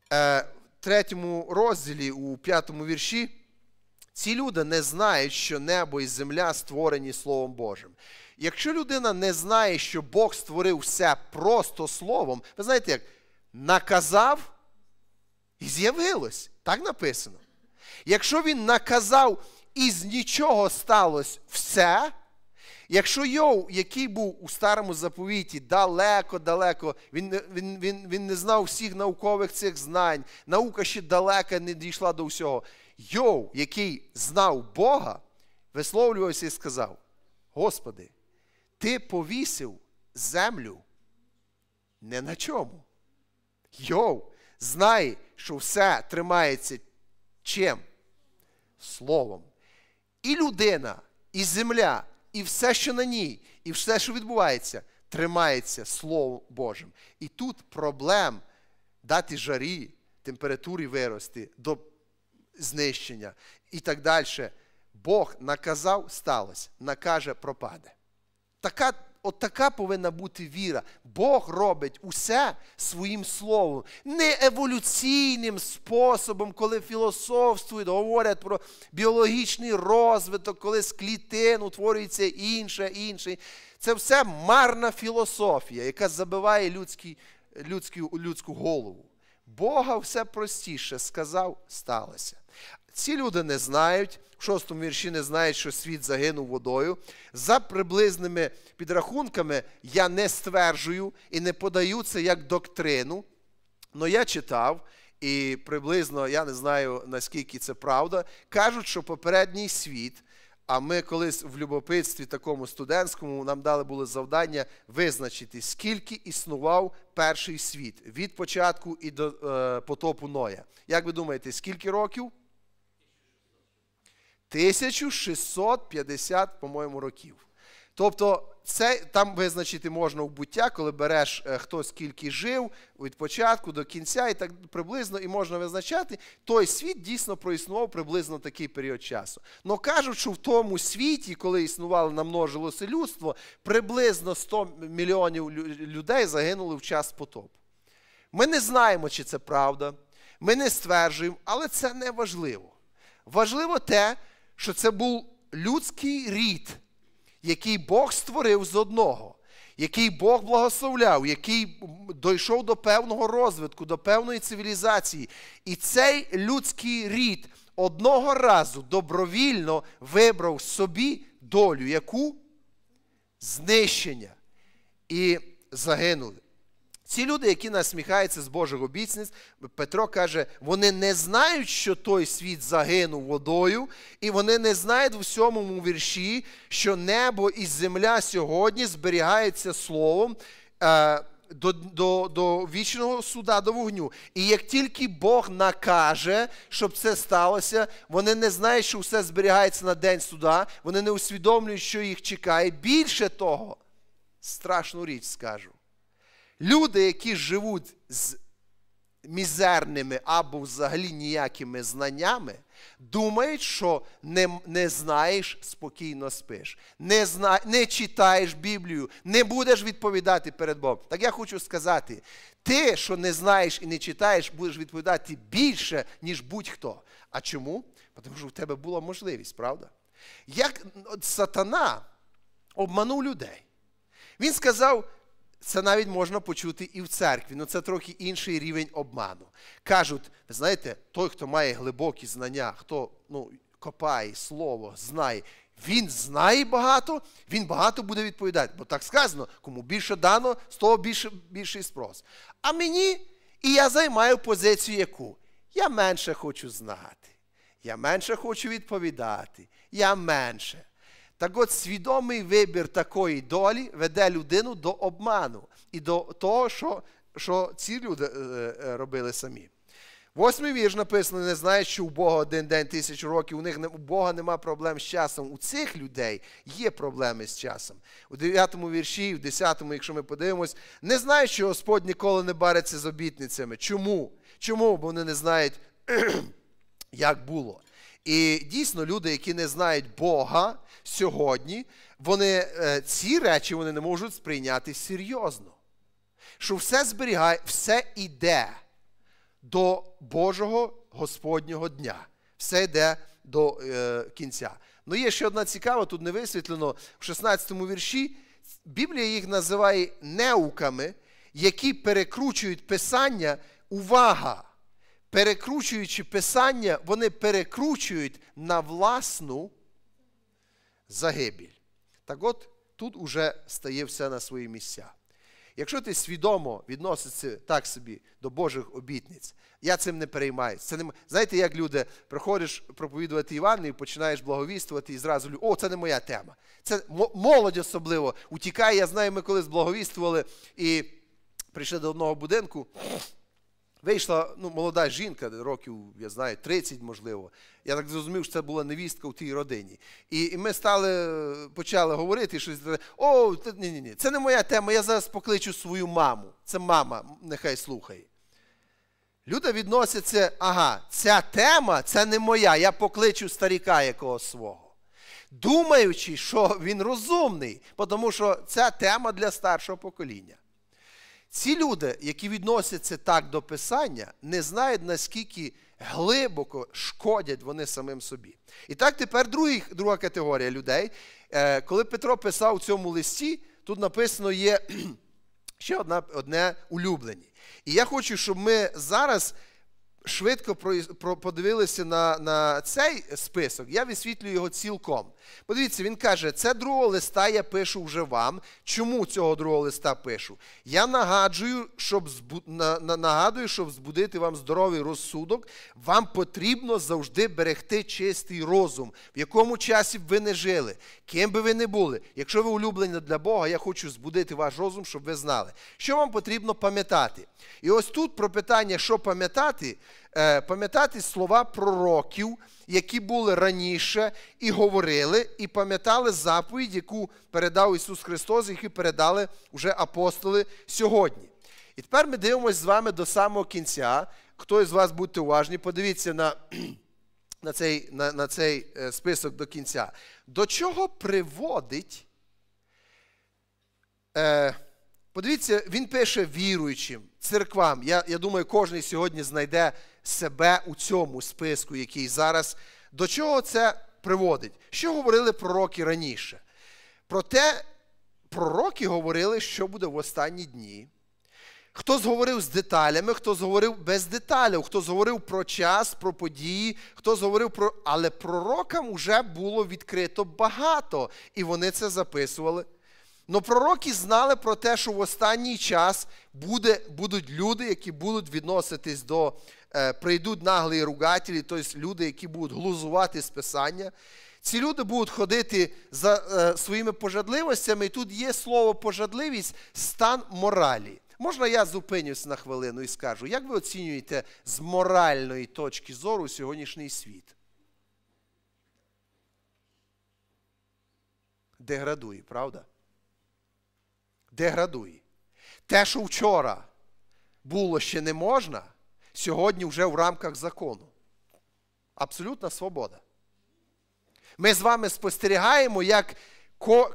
В е, третьому розділі у п'ятому вірші ці люди не знають, що небо і земля створені Словом Божим. Якщо людина не знає, що Бог створив все просто словом, ви знаєте, як наказав і з'явилось. Так написано. Якщо він наказав і з нічого сталося все, Якщо Йов, який був у старому заповіті, далеко-далеко, він він, він, він не знав всіх наукових цих знань, наука ще далека не дійшла до всього. Йов, який знав Бога, висловлювався і сказав: Господи, Ти повісив землю не на чому. Йов знає, що все тримається чим? Словом. І людина, і земля і все, що на ній, і все, що відбувається, тримається Словом Божим. І тут проблем дати жарі, температурі вирости до знищення і так далі. Бог наказав, сталося, накаже, пропаде. Така От така повинна бути віра. Бог робить усе своїм словом, не еволюційним способом, коли філософствують, говорять про біологічний розвиток, коли з клітин утворюється інше, інше. Це все марна філософія, яка забиває людський, людську, людську голову. Бога все простіше сказав, сталося. Ці люди не знають, в шостому вірші не знають, що світ загинув водою. За приблизними підрахунками я не стверджую і не подаю це як доктрину. Но я читав, і приблизно я не знаю, наскільки це правда. Кажуть, що попередній світ. А ми колись в любопитстві такому студентському нам дали було завдання визначити, скільки існував перший світ від початку і до е, потопу Ноя. Як ви думаєте, скільки років? 1650, по-моєму, років. Тобто, це там визначити можна убуття, коли береш е, хто скільки жив від початку до кінця, і так приблизно і можна визначати, той світ дійсно проіснував приблизно такий період часу. Но кажуть, що в тому світі, коли існувало намножилося людство, приблизно 100 мільйонів людей загинули в час потопу. Ми не знаємо, чи це правда, ми не стверджуємо, але це не важливо. Важливо те, що це був людський рід, який Бог створив з одного, який Бог благословляв, який дійшов до певного розвитку, до певної цивілізації. І цей людський рід одного разу добровільно вибрав собі долю, яку знищення. І загинули. Ці люди, які насміхаються з Божих обіцянець, Петро каже, вони не знають, що той світ загинув водою, і вони не знають в сьомому вірші, що небо і земля сьогодні зберігаються словом. Е, до до, до вічного суда, до вогню. І як тільки Бог накаже, щоб це сталося, вони не знають, що все зберігається на день суда, вони не усвідомлюють, що їх чекає. Більше того, страшну річ скажу. Люди, які живуть з мізерними або взагалі ніякими знаннями, думають, що не не знаєш, спокійно спиш, не зна, не читаєш Біблію, не будеш відповідати перед Богом. Так я хочу сказати: ти, що не знаєш і не читаєш, будеш відповідати більше, ніж будь-хто. А чому? Тому що в тебе була можливість, правда? Як сатана обманув людей, він сказав. Це навіть можна почути і в церкві, але ну, це трохи інший рівень обману. Кажуть, знаєте, той, хто має глибокі знання, хто ну, копає слово, знає, він знає багато, він багато буде відповідати. Бо так сказано, кому більше дано, з того більше, більший спрос. А мені і я займаю позицію, яку я менше хочу знати, я менше хочу відповідати, я менше. Так от свідомий вибір такої долі веде людину до обману і до того, що що ці люди е, е, е, робили самі. Восьмий вірш написано: не знаєш, що у Бога один день тисяч років, у них у Бога нема проблем з часом. У цих людей є проблеми з часом. У 9 вірші, в 10, якщо ми подивимось, не знаєш, що Господь ніколи не бариться з обітницями. Чому? Чому? Бо вони не знають, як було. І дійсно, люди, які не знають Бога сьогодні, вони е, ці речі вони не можуть сприйняти серйозно. Що все зберігає, все йде до Божого Господнього дня. Все йде до е, кінця. Ну є ще одна цікава, тут не висвітлено в 16 му вірші. Біблія їх називає неуками, які перекручують писання увага перекручуючи Писання, вони перекручують на власну загибель. Так от тут уже стає все на свої місця. Якщо ти свідомо відносишся так собі до Божих обітниць, я цим не переймаюся. Це не... Знаєте, як люди приходиш проповідувати Івану починаєш благовіствувати і зразу о, це не моя тема. Це молодь особливо утікає. Я знаю, ми колись благовіствували і прийшли до одного будинку. Вийшла ну, молода жінка, років, я знаю, 30, можливо. Я так зрозумів, що це була невістка у тій родині. І і ми стали, почали говорити, щось о, ні, ні, ні, це не моя тема, я зараз покличу свою маму. Це мама, нехай слухає. Люди відносяться, ага, ця тема це не моя, я покличу старіка якогось свого. Думаючи, що він розумний, тому що ця тема для старшого покоління. Ці люди, які відносяться так до Писання, не знають, наскільки глибоко шкодять вони самим собі. І так тепер другий, друга категорія людей. Е, коли Петро писав у цьому листі, тут написано є ще одна, одне улюблені. І я хочу, щоб ми зараз швидко подивилися на на цей список, я висвітлюю його цілком. Подивіться, він каже, це другого листа я пишу вже вам. Чому цього другого листа пишу? Я нагаджую, щоб збу... на... нагадую, щоб збудити вам здоровий розсудок, вам потрібно завжди берегти чистий розум, в якому часі б ви не жили. Ким би ви не були, якщо ви улюблені для Бога, я хочу збудити ваш розум, щоб ви знали, що вам потрібно пам'ятати. І ось тут про питання, що пам'ятати, е, пам'ятати слова пророків, які були раніше, і говорили, і пам'ятали заповідь, яку передав Ісус Христос, яку передали вже апостоли сьогодні. І тепер ми дивимося з вами до самого кінця. Хто із вас будьте уважні, подивіться на на цей, на, на цей е, список до кінця. До чого приводить? Е, Подивіться, він пише віруючим, церквам. Я я думаю, кожен сьогодні знайде себе у цьому списку, який зараз. До чого це приводить? Що говорили пророки раніше? Проте пророки говорили, що буде в останні дні. Хто зговорив з деталями, хто зговорив без деталів, хто зговорив про час, про події, хто зговорив про. Але пророкам вже було відкрито багато, і вони це записували. Но пророки знали про те, що в останній час буде, будуть люди, які будуть відноситись до, е, прийдуть наглі ругателі, тобто люди, які будуть глузувати списання. Ці люди будуть ходити за е, своїми пожадливостями, і тут є слово пожадливість, стан моралі. Можна я зупинюсь на хвилину і скажу, як ви оцінюєте з моральної точки зору сьогоднішній світ? Деградує, правда? Деградує. Те, що вчора було ще не можна, сьогодні вже в рамках закону. Абсолютна свобода. Ми з вами спостерігаємо, як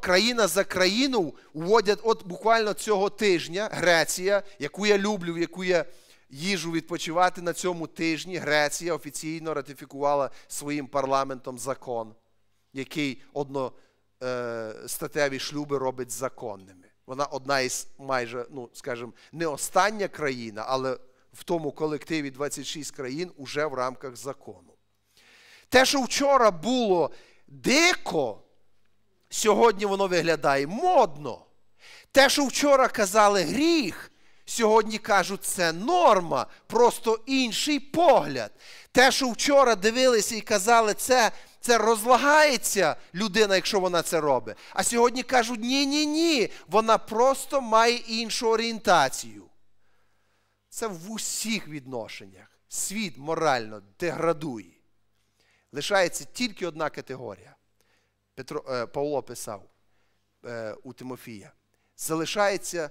країна за країну уводять от буквально цього тижня Греція, яку я люблю, яку я їжу відпочивати на цьому тижні. Греція офіційно ратифікувала своїм парламентом закон, який одностатеві е, шлюби робить законними. Вона одна із майже, ну скажімо, не остання країна, але в тому колективі 26 країн уже в рамках закону. Те, що вчора було дико. Сьогодні воно виглядає модно. Те, що вчора казали гріх, сьогодні кажуть, це норма, просто інший погляд. Те, що вчора дивилися і казали, це це розлагається людина, якщо вона це робить. А сьогодні кажуть, ні-ні ні, вона просто має іншу орієнтацію. Це в усіх відношеннях. Світ морально деградує. Лишається тільки одна категорія. Петро, е, Павло писав е, у Тимофія, залишається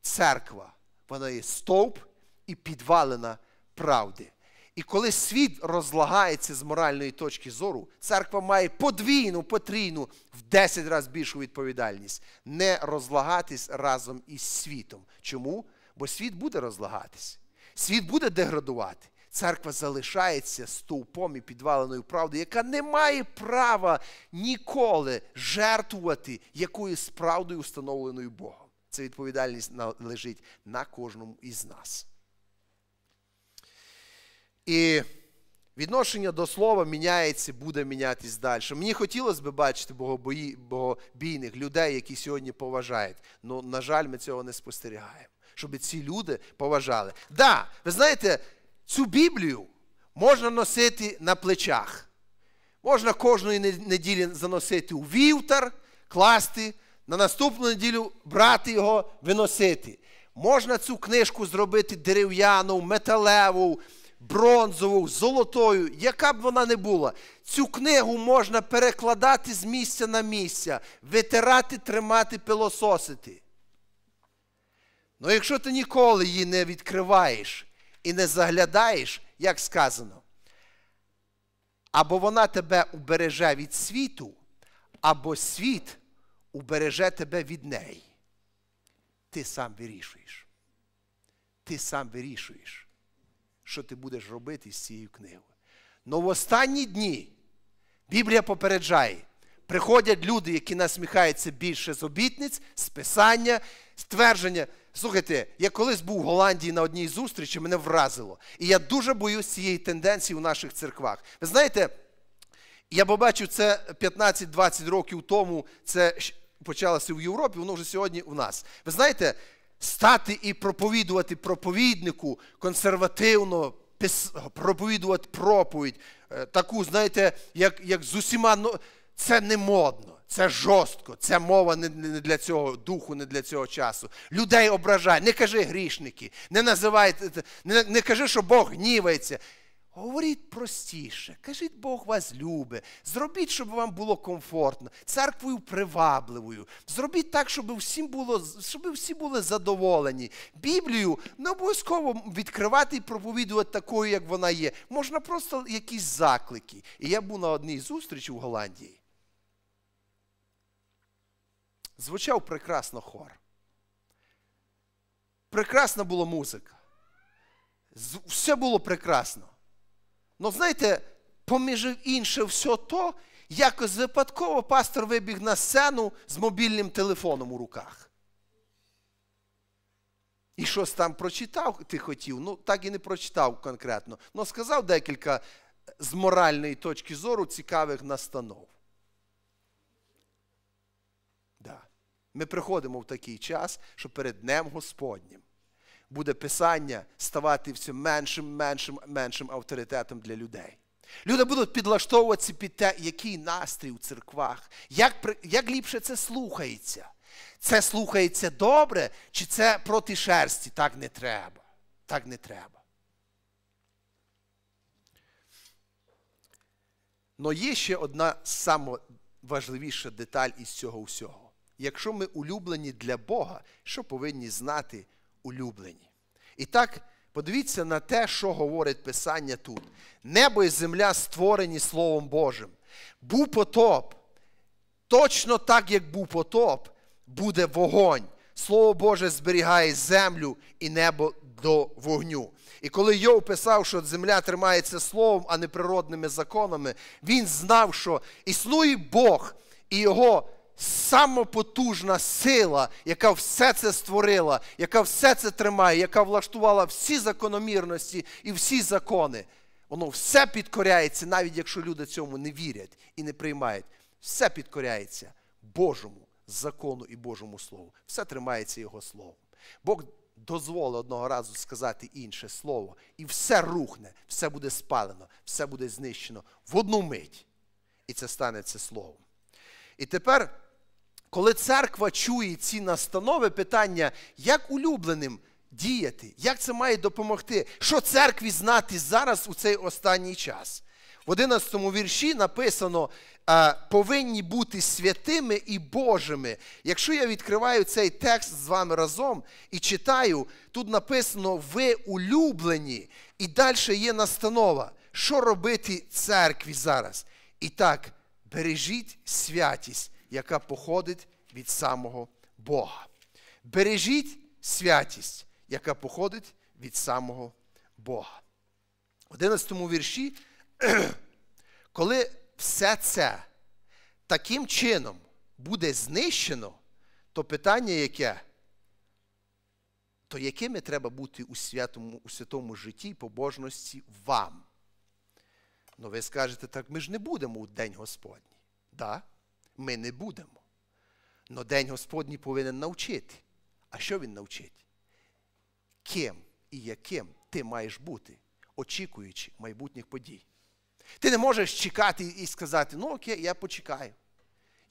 церква, вона є стовп і підвалена правди. І коли світ розлагається з моральної точки зору, церква має подвійну, потрійну в 10 разів більшу відповідальність не розлагатись разом із світом. Чому? Бо світ буде розлагатись, світ буде деградувати. Церква залишається стовпом і підваленою правдою, яка не має права ніколи жертвувати якоюсь правдою, установленою Богом. Це відповідальність лежить на кожному із нас. І відношення до слова міняється, буде мінятись далі. Мені хотілося б бачити богобійних людей, які сьогодні поважають. Але, ну, на жаль, ми цього не спостерігаємо, щоб ці люди поважали. Так, да, ви знаєте. Цю Біблію можна носити на плечах. Можна кожної неділі заносити у вівтар, класти, на наступну неділю брати його, виносити. Можна цю книжку зробити дерев'яну, металеву, бронзову, золотою, яка б вона не була. Цю книгу можна перекладати з місця на місце, витирати, тримати, пилососити. Ну якщо ти ніколи її не відкриваєш, і не заглядаєш, як сказано. Або вона тебе убереже від світу, або світ убереже тебе від неї. Ти сам вирішуєш. Ти сам вирішуєш, що ти будеш робити з цією книгою. Но в останні дні Біблія попереджає, приходять люди, які насміхаються більше з обітниць, з писання, ствердження. Слухайте, я колись був в Голландії на одній зустрічі, мене вразило. І я дуже боюсь цієї тенденції у наших церквах. Ви знаєте, я побачив це 15-20 років тому, це почалося в Європі, воно вже сьогодні у нас. Ви знаєте, стати і проповідувати проповіднику консервативно, проповідувати проповідь, е, таку, знаєте, як, як з усіма це не модно, це жорстко, ця мова не для цього духу, не для цього часу. Людей ображай, не кажи грішники, не називай, не, кажи, що Бог гнівається. Говоріть простіше, кажіть, Бог вас любить, зробіть, щоб вам було комфортно, церквою привабливою. Зробіть так, щоб всім було, щоб всі були задоволені. Біблію не обов'язково відкривати і проповідувати такою, як вона є. Можна просто якісь заклики. І я був на одній зустрічі в Голландії звучав прекрасно хор. Прекрасна була музика. Все було прекрасно. Ну, знаєте, поміж інше все то, якось випадково пастор вибіг на сцену з мобільним телефоном у руках. І щось там прочитав, ти хотів, ну так і не прочитав конкретно, але сказав декілька з моральної точки зору цікавих настанов. Ми приходимо в такий час, що перед Днем Господнім буде писання ставати все меншим, меншим, меншим авторитетом для людей. Люди будуть підлаштовуватися під те, який настрій у церквах, як як ліпше це слухається. Це слухається добре, чи це проти шерсті? Так не треба. Так не треба. Но є ще одна найважливіша деталь із цього всього якщо ми улюблені для Бога, що повинні знати улюблені? І так, подивіться на те, що говорить Писання тут: небо і земля створені Словом Божим. Був потоп. Точно так, як був потоп, буде вогонь. Слово Боже зберігає землю і небо до вогню. І коли Йов писав, що земля тримається словом, а не природними законами, він знав, що існує Бог і його самопотужна сила, яка все це створила, яка все це тримає, яка влаштувала всі закономірності і всі закони. Воно все підкоряється, навіть якщо люди цьому не вірять і не приймають. Все підкоряється Божому закону і Божому Слову. Все тримається Його Словом. Бог дозволить одного разу сказати інше слово, і все рухне, все буде спалено, все буде знищено в одну мить. І це станеться словом. І тепер, коли церква чує ці настанови, питання, як улюбленим діяти, як це має допомогти, що церкві знати зараз у цей останній час? В 11 вірші написано, повинні бути святими і Божими. Якщо я відкриваю цей текст з вами разом і читаю, тут написано ви улюблені, і далі є настанова, що робити церкві зараз. І так, бережіть святість, яка походить від самого Бога. Бережіть святість, яка походить від самого Бога. В 11 вірші, коли все це таким чином буде знищено, то питання яке? То якими треба бути у святому, у святому житті і побожності вам? Ну ви скажете, так ми ж не будемо у День Господній. Да, Ми не будемо. Но День Господній повинен навчити. А що він навчить? Ким і яким ти маєш бути, очікуючи майбутніх подій. Ти не можеш чекати і сказати, ну окей, я почекаю.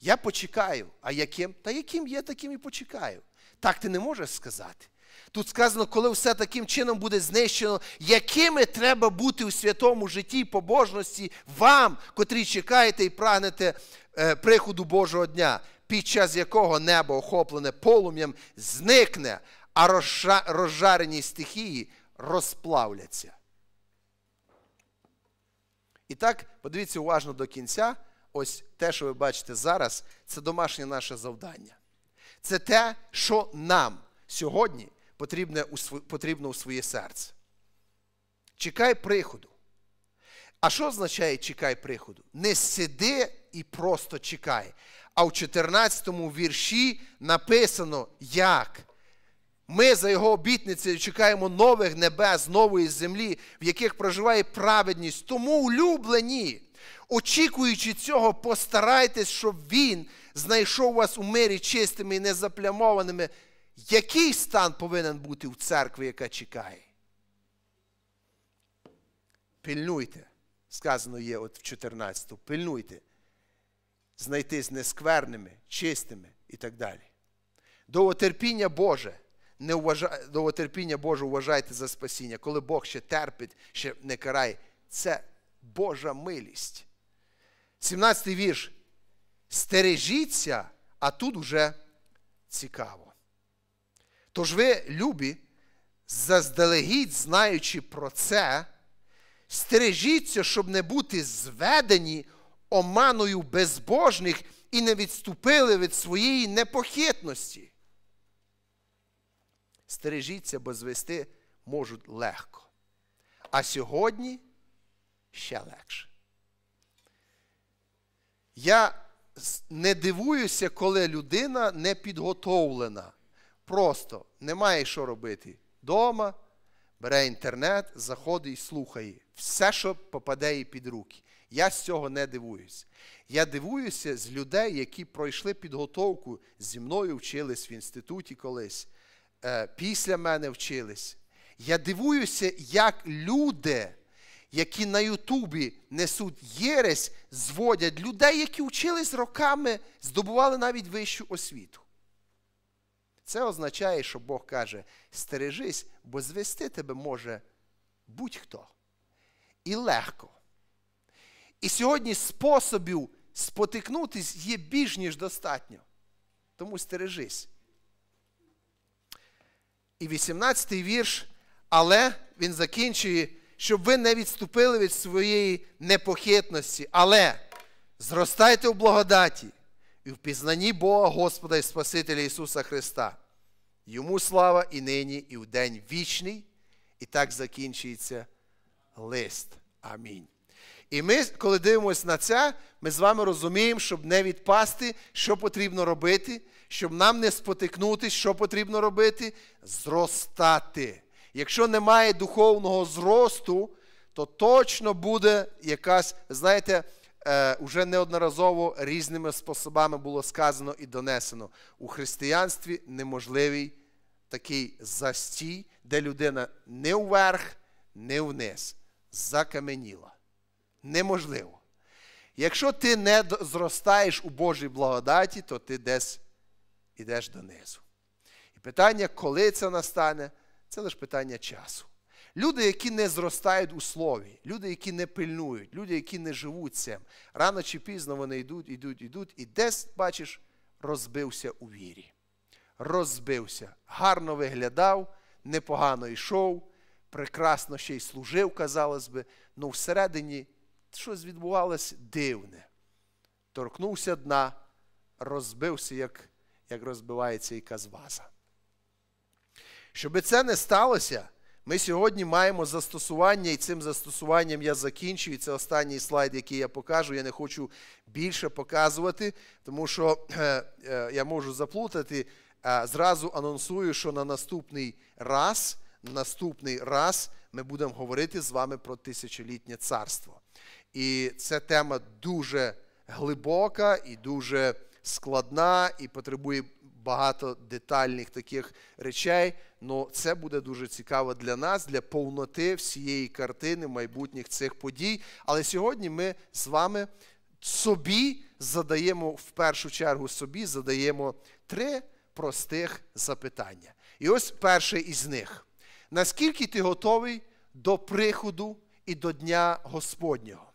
Я почекаю, а яким? Та яким є, таким і почекаю. Так ти не можеш сказати. Тут сказано, коли все таким чином буде знищено, якими треба бути у святому житті і побожності вам, котрі чекаєте і прагнете е, приходу Божого дня, під час якого небо охоплене полум'ям зникне, а розжарені стихії розплавляться. І так, подивіться уважно до кінця. Ось те, що ви бачите зараз, це домашнє наше завдання. Це те, що нам сьогодні потрібне потрібно у своє серце. Чекай приходу. А що означає чекай приходу? Не сиди і просто чекай. А в 14 му вірші написано, як. Ми за його обітницею чекаємо нових небес, нової землі, в яких проживає праведність. Тому улюблені, очікуючи цього, постарайтесь, щоб він знайшов вас у мирі чистими і незаплямованими. Який стан повинен бути в церкві, яка чекає? Пильнуйте, сказано є от в 14, пильнуйте, знайтись нескверними, чистими і так далі. Довотерпіння Боже не вважає, довотерпіння Боже вважайте за спасіння, коли Бог ще терпить, ще не карає. Це Божа милість. 17 й вірш. Стережіться, а тут уже цікаво. Тож ви, любі, заздалегідь знаючи про це, стережіться, щоб не бути зведені оманою безбожних і не відступили від своєї непохитності. Стережіться, бо звести можуть легко. А сьогодні ще легше. Я не дивуюся, коли людина не підготовлена просто немає що робити. Дома бере інтернет, заходить і слухає все, що попаде їй під руки. Я з цього не дивуюсь. Я дивуюся з людей, які пройшли підготовку зі мною вчились в інституті колись, е, після мене вчились. Я дивуюся, як люди, які на Ютубі несуть єресь, зводять людей, які вчились роками, здобували навіть вищу освіту. Це означає, що Бог каже: стережись, бо звести тебе може будь-хто. І легко. І сьогодні способів спотикнутись є більш ніж достатньо. Тому стережись. І 18-й вірш, але він закінчує, щоб ви не відступили від своєї непохитності. Але зростайте в благодаті і в пізнанні Бога Господа і Спасителя Ісуса Христа. Йому слава і нині, і в день вічний, і так закінчується лист. Амінь. І ми, коли дивимося на це, ми з вами розуміємо, щоб не відпасти, що потрібно робити, щоб нам не спотикнутися, що потрібно робити, зростати. Якщо немає духовного зросту, то точно буде якась, знаєте, е, уже неодноразово різними способами було сказано і донесено. У християнстві неможливий такий застій, де людина не вверх, не вниз, закаменіла. Неможливо. Якщо ти не зростаєш у Божій благодаті, то ти десь ідеш донизу. І питання, коли це настане, це лише питання часу. Люди, які не зростають у слові, люди, які не пильнують, люди, які не живуть цим. Рано чи пізно вони йдуть, йдуть, йдуть, і десь, бачиш, розбився у вірі. Розбився, гарно виглядав, непогано йшов, прекрасно ще й служив, казалось би, але ну, всередині щось відбувалось дивне. Торкнувся дна, розбився, як як розбивається і ваза. Щоб це не сталося, ми сьогодні маємо застосування, і цим застосуванням я закінчую. Це останній слайд, який я покажу. Я не хочу більше показувати, тому що е, е, я можу заплутати. Е, зразу анонсую, що на наступний раз, наступний раз ми будемо говорити з вами про тисячолітнє царство. І ця тема дуже глибока і дуже складна, і потребує багато детальних таких речей. але це буде дуже цікаво для нас, для повноти всієї картини майбутніх цих подій. Але сьогодні ми з вами собі задаємо в першу чергу собі задаємо три простих запитання. І ось перше із них: наскільки ти готовий до приходу і до Дня Господнього?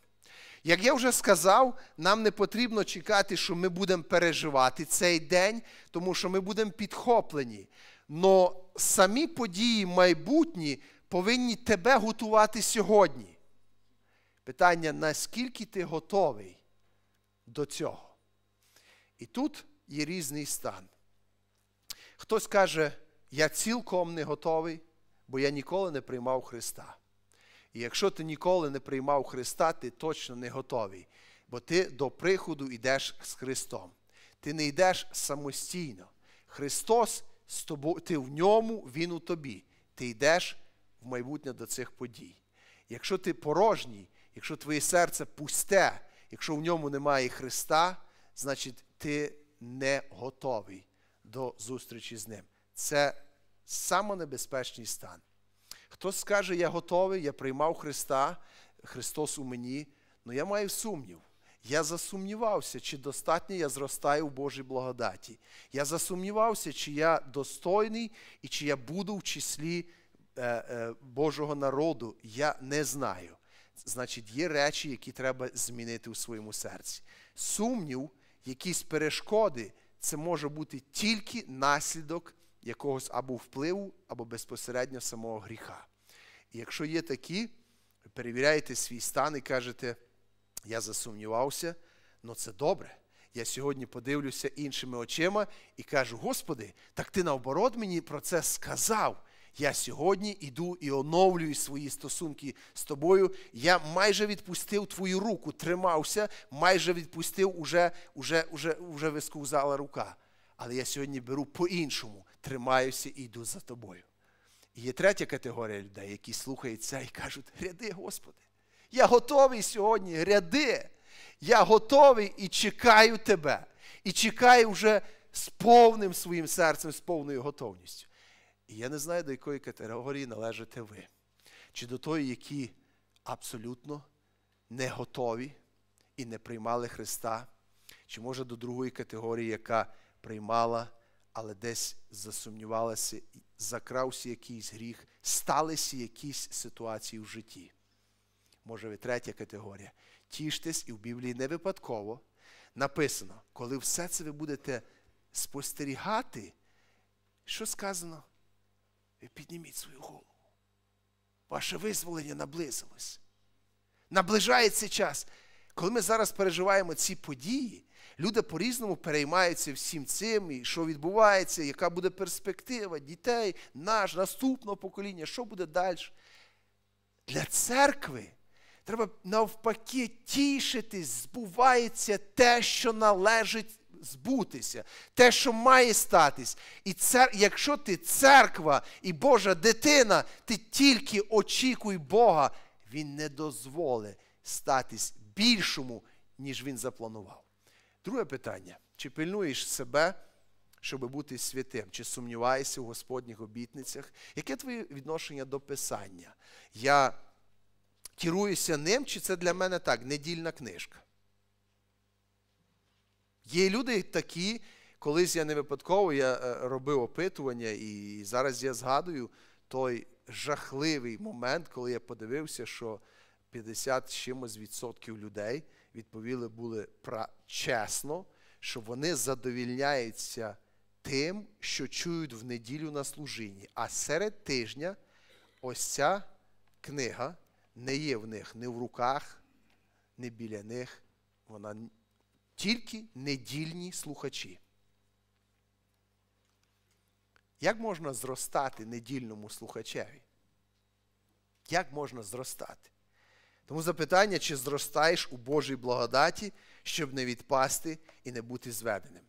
Як я вже сказав, нам не потрібно чекати, що ми будемо переживати цей день, тому що ми будемо підхоплені. Но самі події майбутні повинні тебе готувати сьогодні. Питання, наскільки ти готовий до цього? І тут є різний стан. Хтось каже, я цілком не готовий, бо я ніколи не приймав Христа. І якщо ти ніколи не приймав Христа, ти точно не готовий, бо ти до приходу йдеш з Христом. Ти не йдеш самостійно. Христос з тобою, ти в ньому, Він у тобі. Ти йдеш в майбутнє до цих подій. Якщо ти порожній, якщо твоє серце пусте, якщо в ньому немає Христа, значить ти не готовий до зустрічі з Ним. Це самонебезпечний стан. Хтось скаже, я готовий, я приймав Христа, Христос у мені, але ну, я маю сумнів. Я засумнівався, чи достатньо я зростаю в Божій благодаті. Я засумнівався, чи я достойний і чи я буду в числі е, е, Божого народу. Я не знаю. Значить, є речі, які треба змінити у своєму серці. Сумнів, якісь перешкоди, це може бути тільки наслідок якогось або впливу, або безпосередньо самого гріха. І якщо є такі, перевіряєте свій стан і кажете, я засумнівався, ну це добре. Я сьогодні подивлюся іншими очима і кажу: Господи, так ти наоборот мені про це сказав. Я сьогодні іду і оновлюю свої стосунки з тобою. Я майже відпустив твою руку, тримався, майже відпустив уже, уже, уже, уже вискузала рука. Але я сьогодні беру по-іншому тримаюся і йду за тобою. І є третя категорія людей, які слухаються і кажуть: Ряди, Господи, я готовий сьогодні, ряди. Я готовий і чекаю Тебе. І чекаю вже з повним своїм серцем, з повною готовністю. І я не знаю, до якої категорії належите ви. Чи до тої, які абсолютно не готові і не приймали Христа, чи може до другої категорії, яка приймала але десь засумнівалися, закрався якийсь гріх, сталися якісь ситуації в житті. Може, ви третя категорія. Тіштесь, і в Біблії не випадково написано, коли все це ви будете спостерігати, що сказано? Ви підніміть свою голову. Ваше визволення наблизилось. Наближається час. Коли ми зараз переживаємо ці події, Люди по-різному переймаються всім цим, і що відбувається, яка буде перспектива дітей, наш, наступного покоління, що буде далі. Для церкви треба навпаки тішитись, збувається те, що належить збутися, те, що має статись. І цер... якщо ти церква і Божа дитина, ти тільки очікуй Бога, Він не дозволить статись більшому, ніж він запланував. Друге питання: чи пильнуєш себе, щоб бути святим? Чи сумніваєшся в Господніх обітницях? Яке твоє відношення до Писання? Я керуюся ним, чи це для мене так, недільна книжка? Є люди такі, колись я не випадково я е, робив опитування, і зараз я згадую той жахливий момент, коли я подивився, що 50 чимось відсотків людей відповіли були чесно, що вони задовільняються тим, що чують в неділю на служінні. А серед тижня ось ця книга не є в них ні в руках, ні біля них. Вона тільки недільні слухачі. Як можна зростати недільному слухачеві? Як можна зростати? Тому запитання, чи зростаєш у Божій благодаті, щоб не відпасти і не бути зведеним.